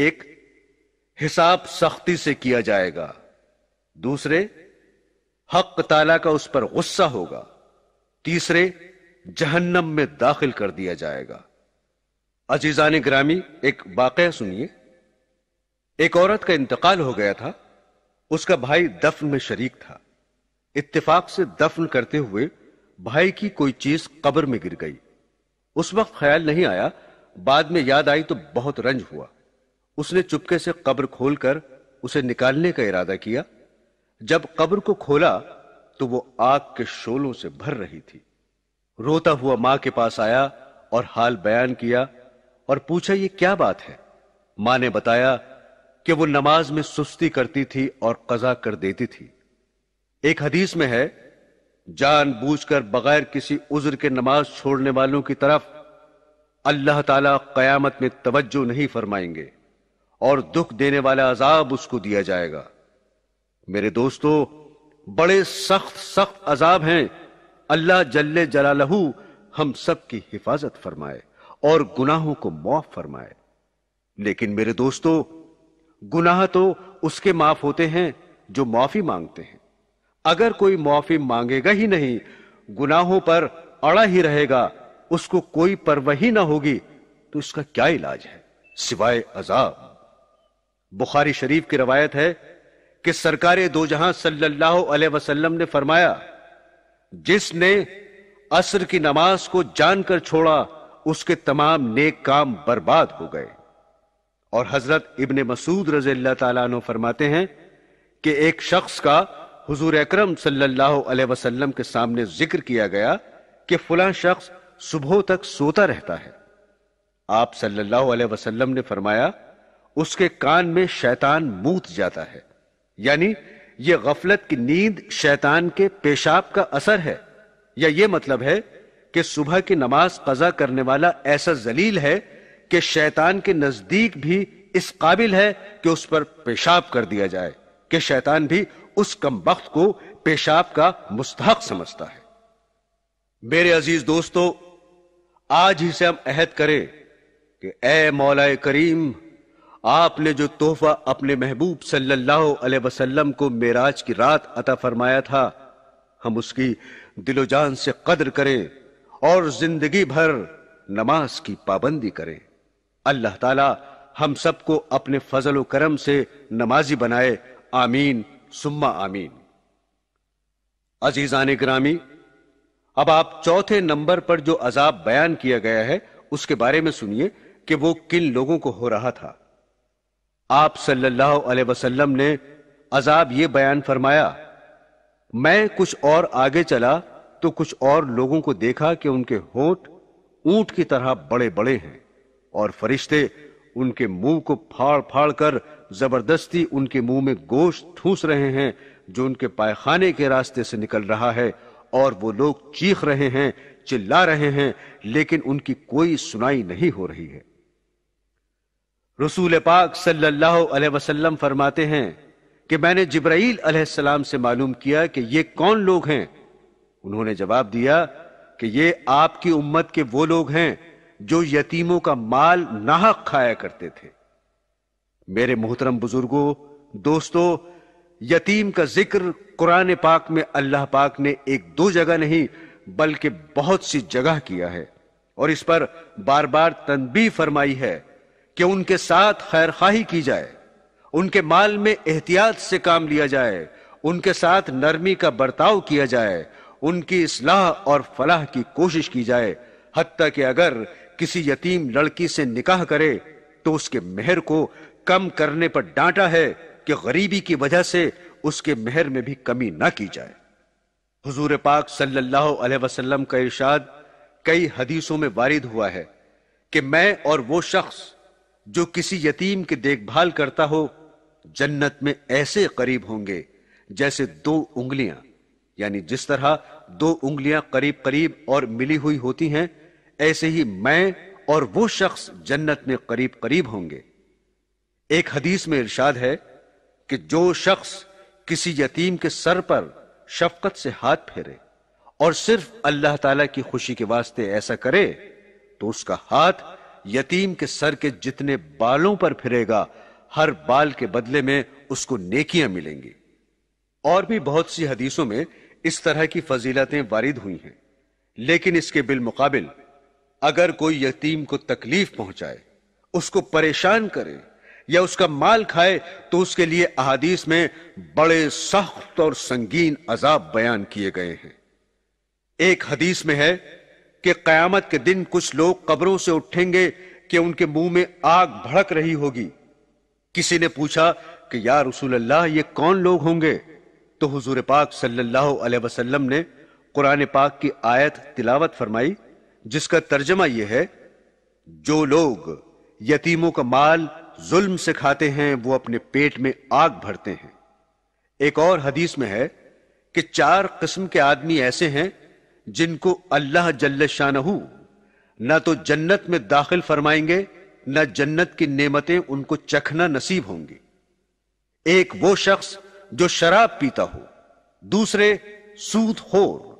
एक हिसाब सख्ती से किया जाएगा दूसरे हक ताला का उस पर गुस्सा होगा तीसरे जहन्नम में दाखिल कर दिया जाएगा अजीजा ने ग्रामी एक वाकया सुनिए एक औरत का इंतकाल हो गया था उसका भाई दफन में शरीक था इत्तेफाक से दफन करते हुए भाई की कोई चीज कब्र में गिर गई उस वक्त ख्याल नहीं आया बाद में याद आई तो बहुत रंज हुआ उसने चुपके से कब्र खोलकर उसे निकालने का इरादा किया जब कब्र को खोला तो वो आग के शोलों से भर रही थी रोता हुआ मां के पास आया और हाल बयान किया और पूछा ये क्या बात है मां ने बताया कि वो नमाज में सुस्ती करती थी और कजा कर देती थी एक हदीस में है जान कर बगैर किसी उज्र के नमाज छोड़ने वालों की तरफ अल्लाह ताला कयामत में तवज्जो नहीं फरमाएंगे और दुख देने वाला अजाब उसको दिया जाएगा मेरे दोस्तों बड़े सख्त सख्त अजाब हैं अल्लाह जल्ले जलालहू हम सब की हिफाजत फरमाए और गुनाहों को माफ फरमाए लेकिन मेरे दोस्तों गुनाह तो उसके माफ होते हैं जो माफी मांगते हैं अगर कोई माफी मांगेगा ही नहीं गुनाहों पर अड़ा ही रहेगा उसको कोई परवाह ही ना होगी तो इसका क्या इलाज है सिवाय अजाब बुखारी शरीफ की रवायत है कि सरकार दो जहां सल्लल्लाहु अलैहि वसल्लम ने फरमाया जिसने असर की नमाज को जानकर छोड़ा उसके तमाम नेक काम बर्बाद हो गए और हजरत इब्ने मसूद रजील्ला फरमाते हैं कि एक शख्स का हुजूर अकरम सल्लल्लाहु अलैहि वसल्लम के सामने जिक्र किया गया कि फुला शख्स सुबह तक सोता रहता है आप सल्लल्लाहु अलैहि वसल्लम ने फरमाया उसके कान में शैतान मूत जाता है यानी ये गफलत की नींद शैतान के पेशाब का असर है या यह मतलब है कि सुबह की नमाज कजा करने वाला ऐसा जलील है कि शैतान के नजदीक भी इस काबिल है कि उस पर पेशाब कर दिया जाए कि शैतान भी उस कम वक्त को पेशाब का मुस्तहक समझता है मेरे अजीज दोस्तों आज ही से हम अहद करें कि ए मौलाए करीम आपने जो तोहफा अपने महबूब सल्लल्लाहु अलैहि वसल्लम को मेराज की रात अता फरमाया था हम उसकी दिलोजान से कदर करें और जिंदगी भर नमाज की पाबंदी करें अल्लाह ताला हम सबको अपने फजल करम से नमाजी बनाए आमीन सुम्मा आमीन अजीजान ग्रामी अब आप चौथे नंबर पर जो अजाब बयान किया गया है उसके बारे में सुनिए कि वो किन लोगों को हो रहा था आप सल्लल्लाहु अलैहि वसल्लम ने अजाब ये बयान फरमाया मैं कुछ और आगे चला तो कुछ और लोगों को देखा कि उनके होठ ऊंट की तरह बड़े बड़े हैं और फरिश्ते उनके मुंह को फाड़ फाड़ कर जबरदस्ती उनके मुंह में गोश्त ठूस रहे हैं जो उनके पायखाने के रास्ते से निकल रहा है और वो लोग चीख रहे हैं चिल्ला रहे हैं लेकिन उनकी कोई सुनाई नहीं हो रही है रसूल पाक सल्लल्लाहु अलैहि वसल्लम फरमाते हैं कि मैंने जिब्राइल अलैहिस्सलाम से मालूम किया कि ये कौन लोग हैं उन्होंने जवाब दिया कि ये आपकी उम्मत के वो लोग हैं जो यतीमों का माल नाहक खाया करते थे मेरे मोहतरम बुजुर्गो दोस्तों यतीम का जिक्र कुरान पाक में अल्लाह पाक ने एक दो जगह नहीं बल्कि बहुत सी जगह किया है और इस पर बार बार तनबी फरमाई है कि उनके साथ खैर खाही की जाए उनके माल में एहतियात से काम लिया जाए उनके साथ नरमी का बर्ताव किया जाए उनकी इसलाह और फलाह की कोशिश की जाए हती कि अगर किसी यतीम लड़की से निकाह करे तो उसके मेहर को कम करने पर डांटा है कि गरीबी की वजह से उसके मेहर में भी कमी ना की जाए हुजूर पाक सल्लल्लाहु अलैहि वसल्लम का इरशाद कई हदीसों में वारिद हुआ है कि मैं और वो शख्स जो किसी यतीम की देखभाल करता हो जन्नत में ऐसे करीब होंगे जैसे दो उंगलियां यानी जिस तरह दो उंगलियां करीब करीब और मिली हुई होती हैं ऐसे ही मैं और वो शख्स जन्नत में करीब करीब होंगे एक हदीस में इरशाद है कि जो शख्स किसी यतीम के सर पर शफकत से हाथ फेरे और सिर्फ अल्लाह ताला की खुशी के वास्ते ऐसा करे तो उसका हाथ यतीम के सर के जितने बालों पर फिरेगा हर बाल के बदले में उसको नेकियां मिलेंगी और भी बहुत सी हदीसों में इस तरह की फजीलतें वारिद हुई हैं लेकिन इसके बिलमुकाबिल अगर कोई यतीम को तकलीफ पहुंचाए उसको परेशान करे या उसका माल खाए तो उसके लिए अहादीस में बड़े सख्त और संगीन अजाब बयान किए गए हैं एक हदीस में है कि कयामत के दिन कुछ लोग कब्रों से उठेंगे कि उनके मुंह में आग भड़क रही होगी किसी ने पूछा कि या रसूल अल्लाह ये कौन लोग होंगे तो हुजूर पाक सल्लल्लाहु अलैहि वसल्लम ने कुरान पाक की आयत तिलावत फरमाई जिसका तर्जमा यह है जो लोग यतीमों का माल जुल्म से खाते हैं वो अपने पेट में आग भरते हैं एक और हदीस में है कि चार किस्म के आदमी ऐसे हैं जिनको अल्लाह जल्ल शाह न तो जन्नत में दाखिल फरमाएंगे न जन्नत की नेमतें उनको चखना नसीब होंगी एक वो शख्स जो शराब पीता हो दूसरे सूद होर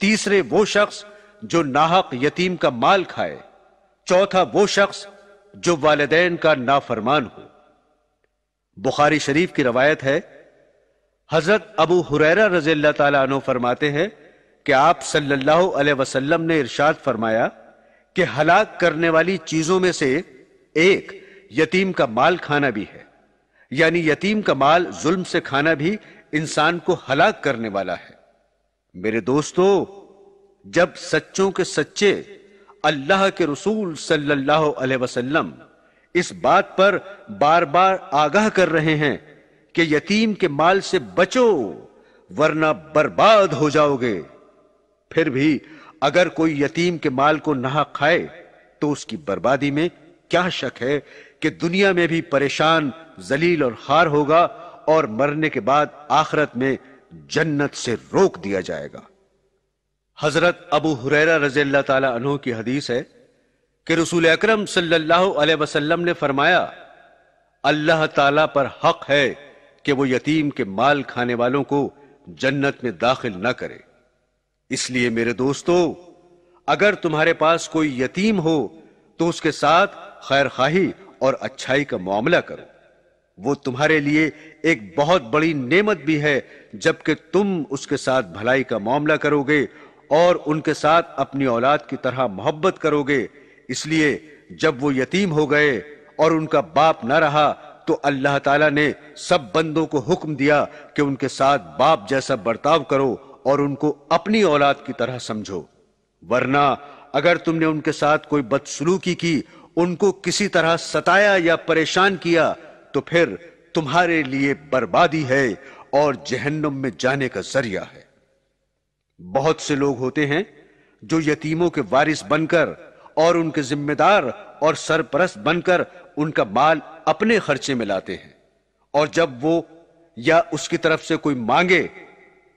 तीसरे वो शख्स जो नाहक यतीम का माल खाए चौथा वो शख्स जो वाले का नाफरमान हो बुखारी शरीफ की रवायत है हजरत अबू हुरैरा रजील्ला तला फरमाते हैं कि आप सल्लल्लाहु अलैहि वसल्लम ने इरशाद फरमाया कि हलाक करने वाली चीजों में से एक यतीम का माल खाना भी है यानी यतीम का माल जुल्म से खाना भी इंसान को हलाक करने वाला है मेरे दोस्तों जब सच्चों के सच्चे अल्लाह के रसूल सल्लल्लाहु अलैहि वसल्लम इस बात पर बार बार आगाह कर रहे हैं कि यतीम के माल से बचो वरना बर्बाद हो जाओगे फिर भी अगर कोई यतीम के माल को नहा खाए तो उसकी बर्बादी में क्या शक है कि दुनिया में भी परेशान जलील और हार होगा और मरने के बाद आखरत में जन्नत से रोक दिया जाएगा हजरत अबू हुरैरा रजी अल्लाह तु की हदीस है कि रसूल अक्रम वसल्लम ने फरमाया अल्लाह ताला पर हक है कि वो यतीम के माल खाने वालों को जन्नत में दाखिल न करे इसलिए मेरे दोस्तों अगर तुम्हारे पास कोई यतीम हो तो उसके साथ खैर खाही और अच्छाई का मामला करो वो तुम्हारे लिए एक बहुत बड़ी नेमत भी है जबकि तुम उसके साथ भलाई का मामला करोगे और उनके साथ अपनी औलाद की तरह मोहब्बत करोगे इसलिए जब वो यतीम हो गए और उनका बाप ना रहा तो अल्लाह ताला ने सब बंदों को हुक्म दिया कि उनके साथ बाप जैसा बर्ताव करो और उनको अपनी औलाद की तरह समझो वरना अगर तुमने उनके साथ कोई बदसलूकी की उनको किसी तरह सताया या परेशान किया तो फिर तुम्हारे लिए बर्बादी है और जहन्नुम में जाने का जरिया है बहुत से लोग होते हैं जो यतीमों के वारिस बनकर और उनके जिम्मेदार और सरपरस्त बनकर उनका माल अपने खर्चे में लाते हैं और जब वो या उसकी तरफ से कोई मांगे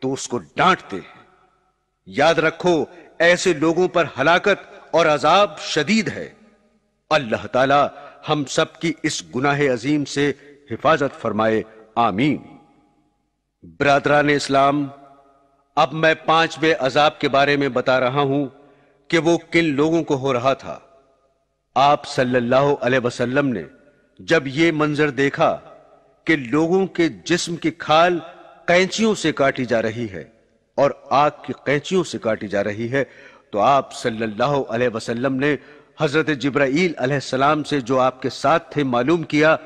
तो उसको डांटते हैं याद रखो ऐसे लोगों पर हलाकत और अजाब शदीद है अल्लाह ताला हम सब की इस गुनाह अजीम से हिफाजत फरमाए आमीन बरादरान इस्लाम अब मैं पांचवें अजाब के बारे में बता रहा हूं कि वो किन लोगों को हो रहा था आप सल्लल्लाहु अलैहि वसल्लम ने जब ये मंजर देखा कि लोगों के जिस्म की खाल कैंचियों से काटी जा रही है और आग की कैंचियों से काटी जा रही है तो आप सल्लल्लाहु अलैहि वसल्लम ने हजरत जिब्राइल अलैहिस्सलाम से जो आपके साथ थे मालूम किया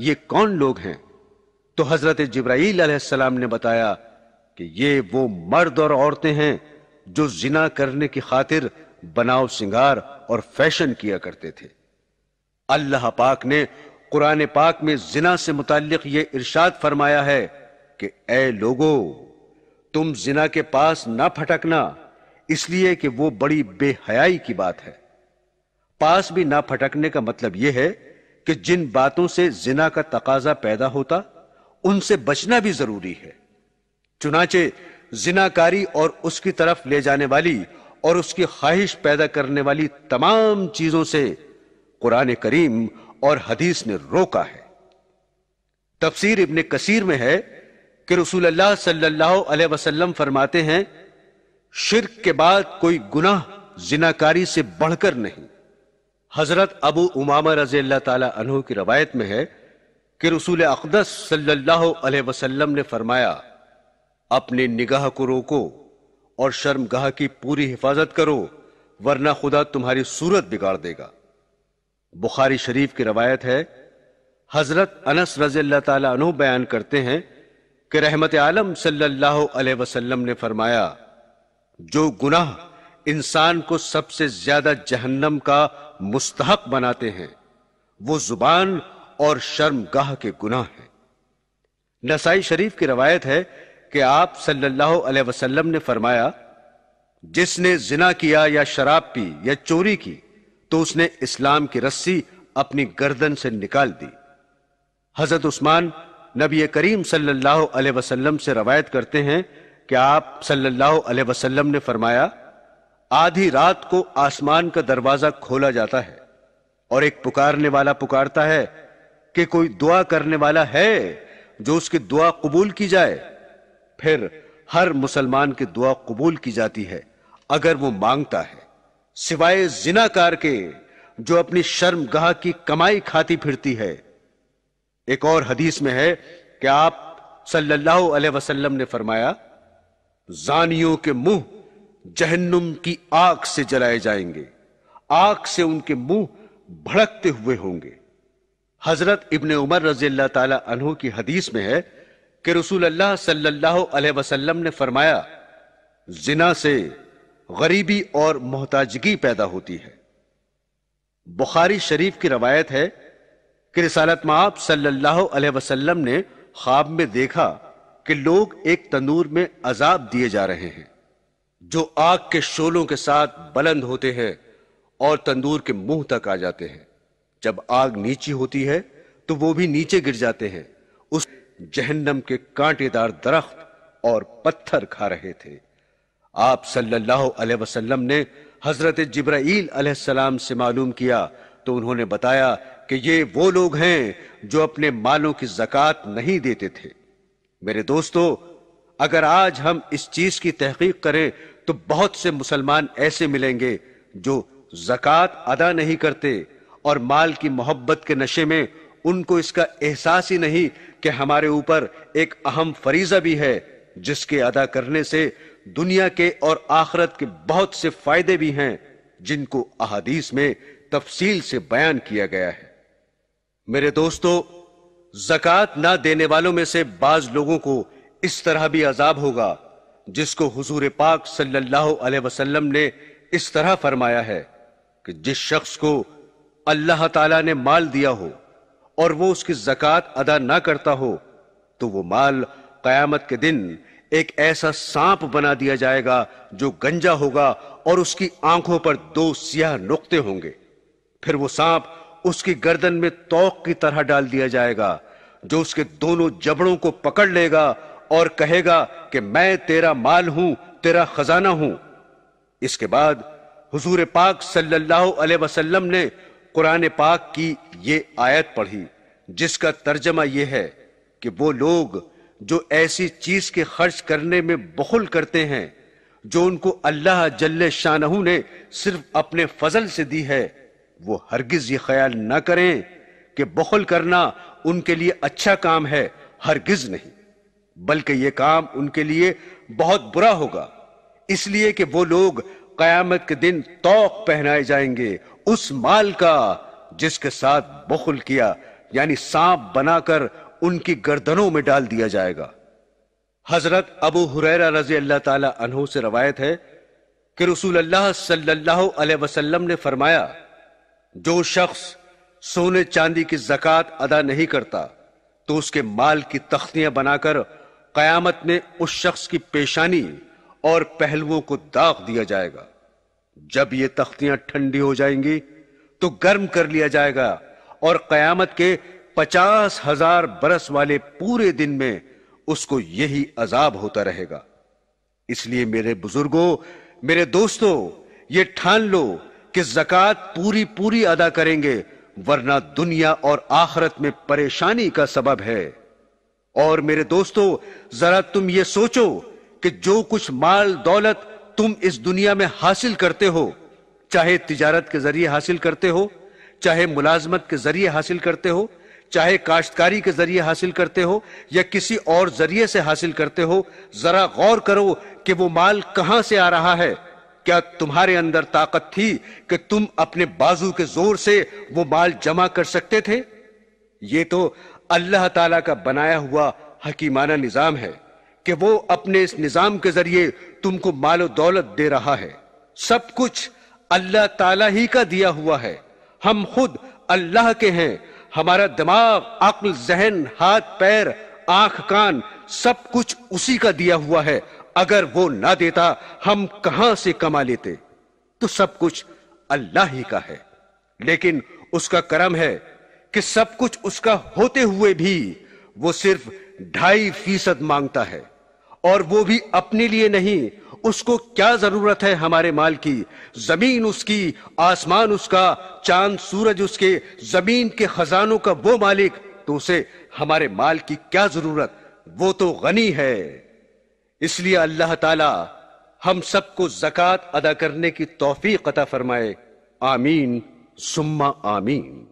ये कौन लोग हैं तो हजरत जिब्राइल अलैहिस्सलाम ने बताया कि ये वो मर्द और औरतें हैं जो जिना करने की खातिर बनाव सिंगार और फैशन किया करते थे अल्लाह पाक ने कुरान पाक में जिना से मुतालिक ये इर्शाद फरमाया है कि ए लोगो तुम जिना के पास ना फटकना इसलिए कि वो बड़ी बेहयाई की बात है पास भी ना फटकने का मतलब यह है कि जिन बातों से जिना का तकाजा पैदा होता उनसे बचना भी जरूरी है चुनाचे जिनाकारी और उसकी तरफ ले जाने वाली और उसकी ख्वाहिश पैदा करने वाली तमाम चीजों से कुरान करीम और हदीस ने रोका है तफसीर इब्ने कसीर में है कि रसूल अल्लाह सल्लल्लाहु अलैहि वसल्लम फरमाते हैं शिरक के बाद कोई गुनाह जिनाकारी से बढ़कर नहीं हजरत अबू उमामा रजी अल्लाह तला की रवायत में है कि रसूल अकदस सल्लल्लाहु अलैहि वसल्लम ने फरमाया अपनी निगाह को रोको और शर्मगाह की पूरी हिफाजत करो वरना खुदा तुम्हारी सूरत बिगाड़ देगा बुखारी शरीफ की रवायत है हजरत अनस रजी अल्लाह तला बयान करते हैं कि रहमत आलम सल्लल्लाहु अलैहि वसल्लम ने फरमाया जो गुनाह इंसान को सबसे ज्यादा जहन्नम का मुस्तक बनाते हैं वो जुबान और शर्मगाह के गुनाह हैं नसाई शरीफ की रवायत है कि आप सल्लल्लाहु अलैहि वसल्लम ने फरमाया जिसने जिना किया या शराब पी या चोरी की तो उसने इस्लाम की रस्सी अपनी गर्दन से निकाल दी हजरत उस्मान नबी करीम सल्लल्लाहु अलैहि वसल्लम से रवायत करते हैं कि आप सल्लल्लाहु अलैहि वसल्लम ने फरमाया आधी रात को आसमान का दरवाजा खोला जाता है और एक पुकारने वाला पुकारता है कि कोई दुआ करने वाला है जो उसकी दुआ कबूल की जाए फिर हर मुसलमान की दुआ कबूल की जाती है अगर वो मांगता है सिवाय जिनाकार के जो अपनी शर्मगाह की कमाई खाती फिरती है एक और हदीस में है कि आप सल्लल्लाहु अलैहि वसल्लम ने फरमाया जानियों के मुंह जहन्नुम की आग से जलाए जाएंगे आग से उनके मुंह भड़कते हुए होंगे हजरत इबन उमर रजी अल्लाह तु की हदीस में है कि रसूल अल्लाह सल्लल्लाहु अलैहि वसल्लम ने फरमाया जिना से गरीबी और मोहताजगी पैदा होती है बुखारी शरीफ की रवायत है कि रिसालत माप सल्लल्लाहु अलैहि वसल्लम ने ख्वाब में देखा कि लोग एक तंदूर में अजाब दिए जा रहे हैं जो आग के शोलों के साथ बुलंद होते हैं और तंदूर के मुंह तक आ जाते हैं जब आग नीची होती है तो वो भी नीचे गिर जाते हैं उस जहन्नम के कांटेदार दरख्त और पत्थर खा रहे थे आप सल्लल्लाहु अलैहि वसल्लम ने हजरत जिब्राईल अलैहिस्सलाम से मालूम किया तो उन्होंने बताया कि ये वो लोग हैं जो अपने मालों की जक़ात नहीं देते थे मेरे दोस्तों अगर आज हम इस चीज की तहकीक करें तो बहुत से मुसलमान ऐसे मिलेंगे जो जक़ात अदा नहीं करते और माल की मोहब्बत के नशे में उनको इसका एहसास ही नहीं कि हमारे ऊपर एक अहम फरीजा भी है जिसके अदा करने से दुनिया के और आखरत के बहुत से फायदे भी हैं जिनको अहादीस में तफसील से बयान किया गया है मेरे दोस्तों जक़ात ना देने वालों में से बाज लोगों को इस तरह भी अजाब होगा जिसको हुजूर पाक सल्लल्लाहु अलैहि वसल्लम ने इस तरह फरमाया है कि जिस शख्स को अल्लाह ताला ने माल दिया हो और वो उसकी जक़ात अदा ना करता हो तो वो माल कयामत के दिन एक ऐसा सांप बना दिया जाएगा जो गंजा होगा और उसकी आंखों पर दो सियाह नुकते होंगे फिर वो सांप उसकी गर्दन में तोक की तरह डाल दिया जाएगा जो उसके दोनों जबड़ों को पकड़ लेगा और कहेगा कि मैं तेरा माल हूं तेरा खजाना हूं इसके बाद हुजूर पाक सल्लल्लाहु अलैहि वसल्लम ने कुरान पाक की ये आयत पढ़ी जिसका तर्जमा यह है कि वो लोग जो ऐसी चीज के खर्च करने में बखुल करते हैं जो उनको अल्लाह जल्ले शाहू ने सिर्फ अपने फजल से दी है वो हरगिज ये ख्याल ना करें कि बखल करना उनके लिए अच्छा काम है हरगिज नहीं बल्कि ये काम उनके लिए बहुत बुरा होगा इसलिए कि वो लोग कयामत के दिन तोक पहनाए जाएंगे उस माल का जिसके साथ बखुल किया यानी सांप बनाकर उनकी गर्दनों में डाल दिया जाएगा हजरत अबू हुरैरा रजी अल्लाह तला से रवायत है कि रसूल अल्लाह सल्लल्लाहु अलैहि वसल्लम ने फरमाया जो शख्स सोने चांदी की जक़ात अदा नहीं करता तो उसके माल की तख्तियां बनाकर कयामत में उस शख्स की पेशानी और पहलुओं को दाग दिया जाएगा जब ये तख्तियां ठंडी हो जाएंगी तो गर्म कर लिया जाएगा और कयामत के पचास हजार बरस वाले पूरे दिन में उसको यही अजाब होता रहेगा इसलिए मेरे बुजुर्गों मेरे दोस्तों ये ठान लो कि जक़ात पूरी पूरी अदा करेंगे वरना दुनिया और आखरत में परेशानी का सबब है और मेरे दोस्तों जरा तुम ये सोचो कि जो कुछ माल दौलत तुम इस दुनिया में हासिल करते हो चाहे तिजारत के जरिए हासिल करते हो चाहे मुलाजमत के जरिए हासिल करते हो चाहे काश्तकारी के जरिए हासिल करते हो या किसी और जरिए से हासिल करते हो जरा गौर करो कि वो माल कहां से आ रहा है क्या तुम्हारे अंदर ताकत थी कि तुम अपने बाजू के जोर से वो माल जमा कर सकते थे ये तो अल्लाह ताला का बनाया हुआ हकीमाना निजाम है कि वो अपने इस निजाम के जरिए तुमको मालो दौलत दे रहा है सब कुछ अल्लाह ताला ही का दिया हुआ है हम खुद अल्लाह के हैं हमारा दिमाग अक्ल जहन हाथ पैर आंख कान सब कुछ उसी का दिया हुआ है अगर वो ना देता हम कहां से कमा लेते तो सब कुछ अल्लाह ही का है लेकिन उसका करम है कि सब कुछ उसका होते हुए भी वो सिर्फ ढाई फीसद मांगता है और वो भी अपने लिए नहीं उसको क्या जरूरत है हमारे माल की जमीन उसकी आसमान उसका चांद सूरज उसके जमीन के खजानों का वो मालिक तो उसे हमारे माल की क्या जरूरत वो तो गनी है इसलिए अल्लाह ताला हम सबको जक़ात अदा करने की तोफ़ी अता फरमाए आमीन सुम्मा आमीन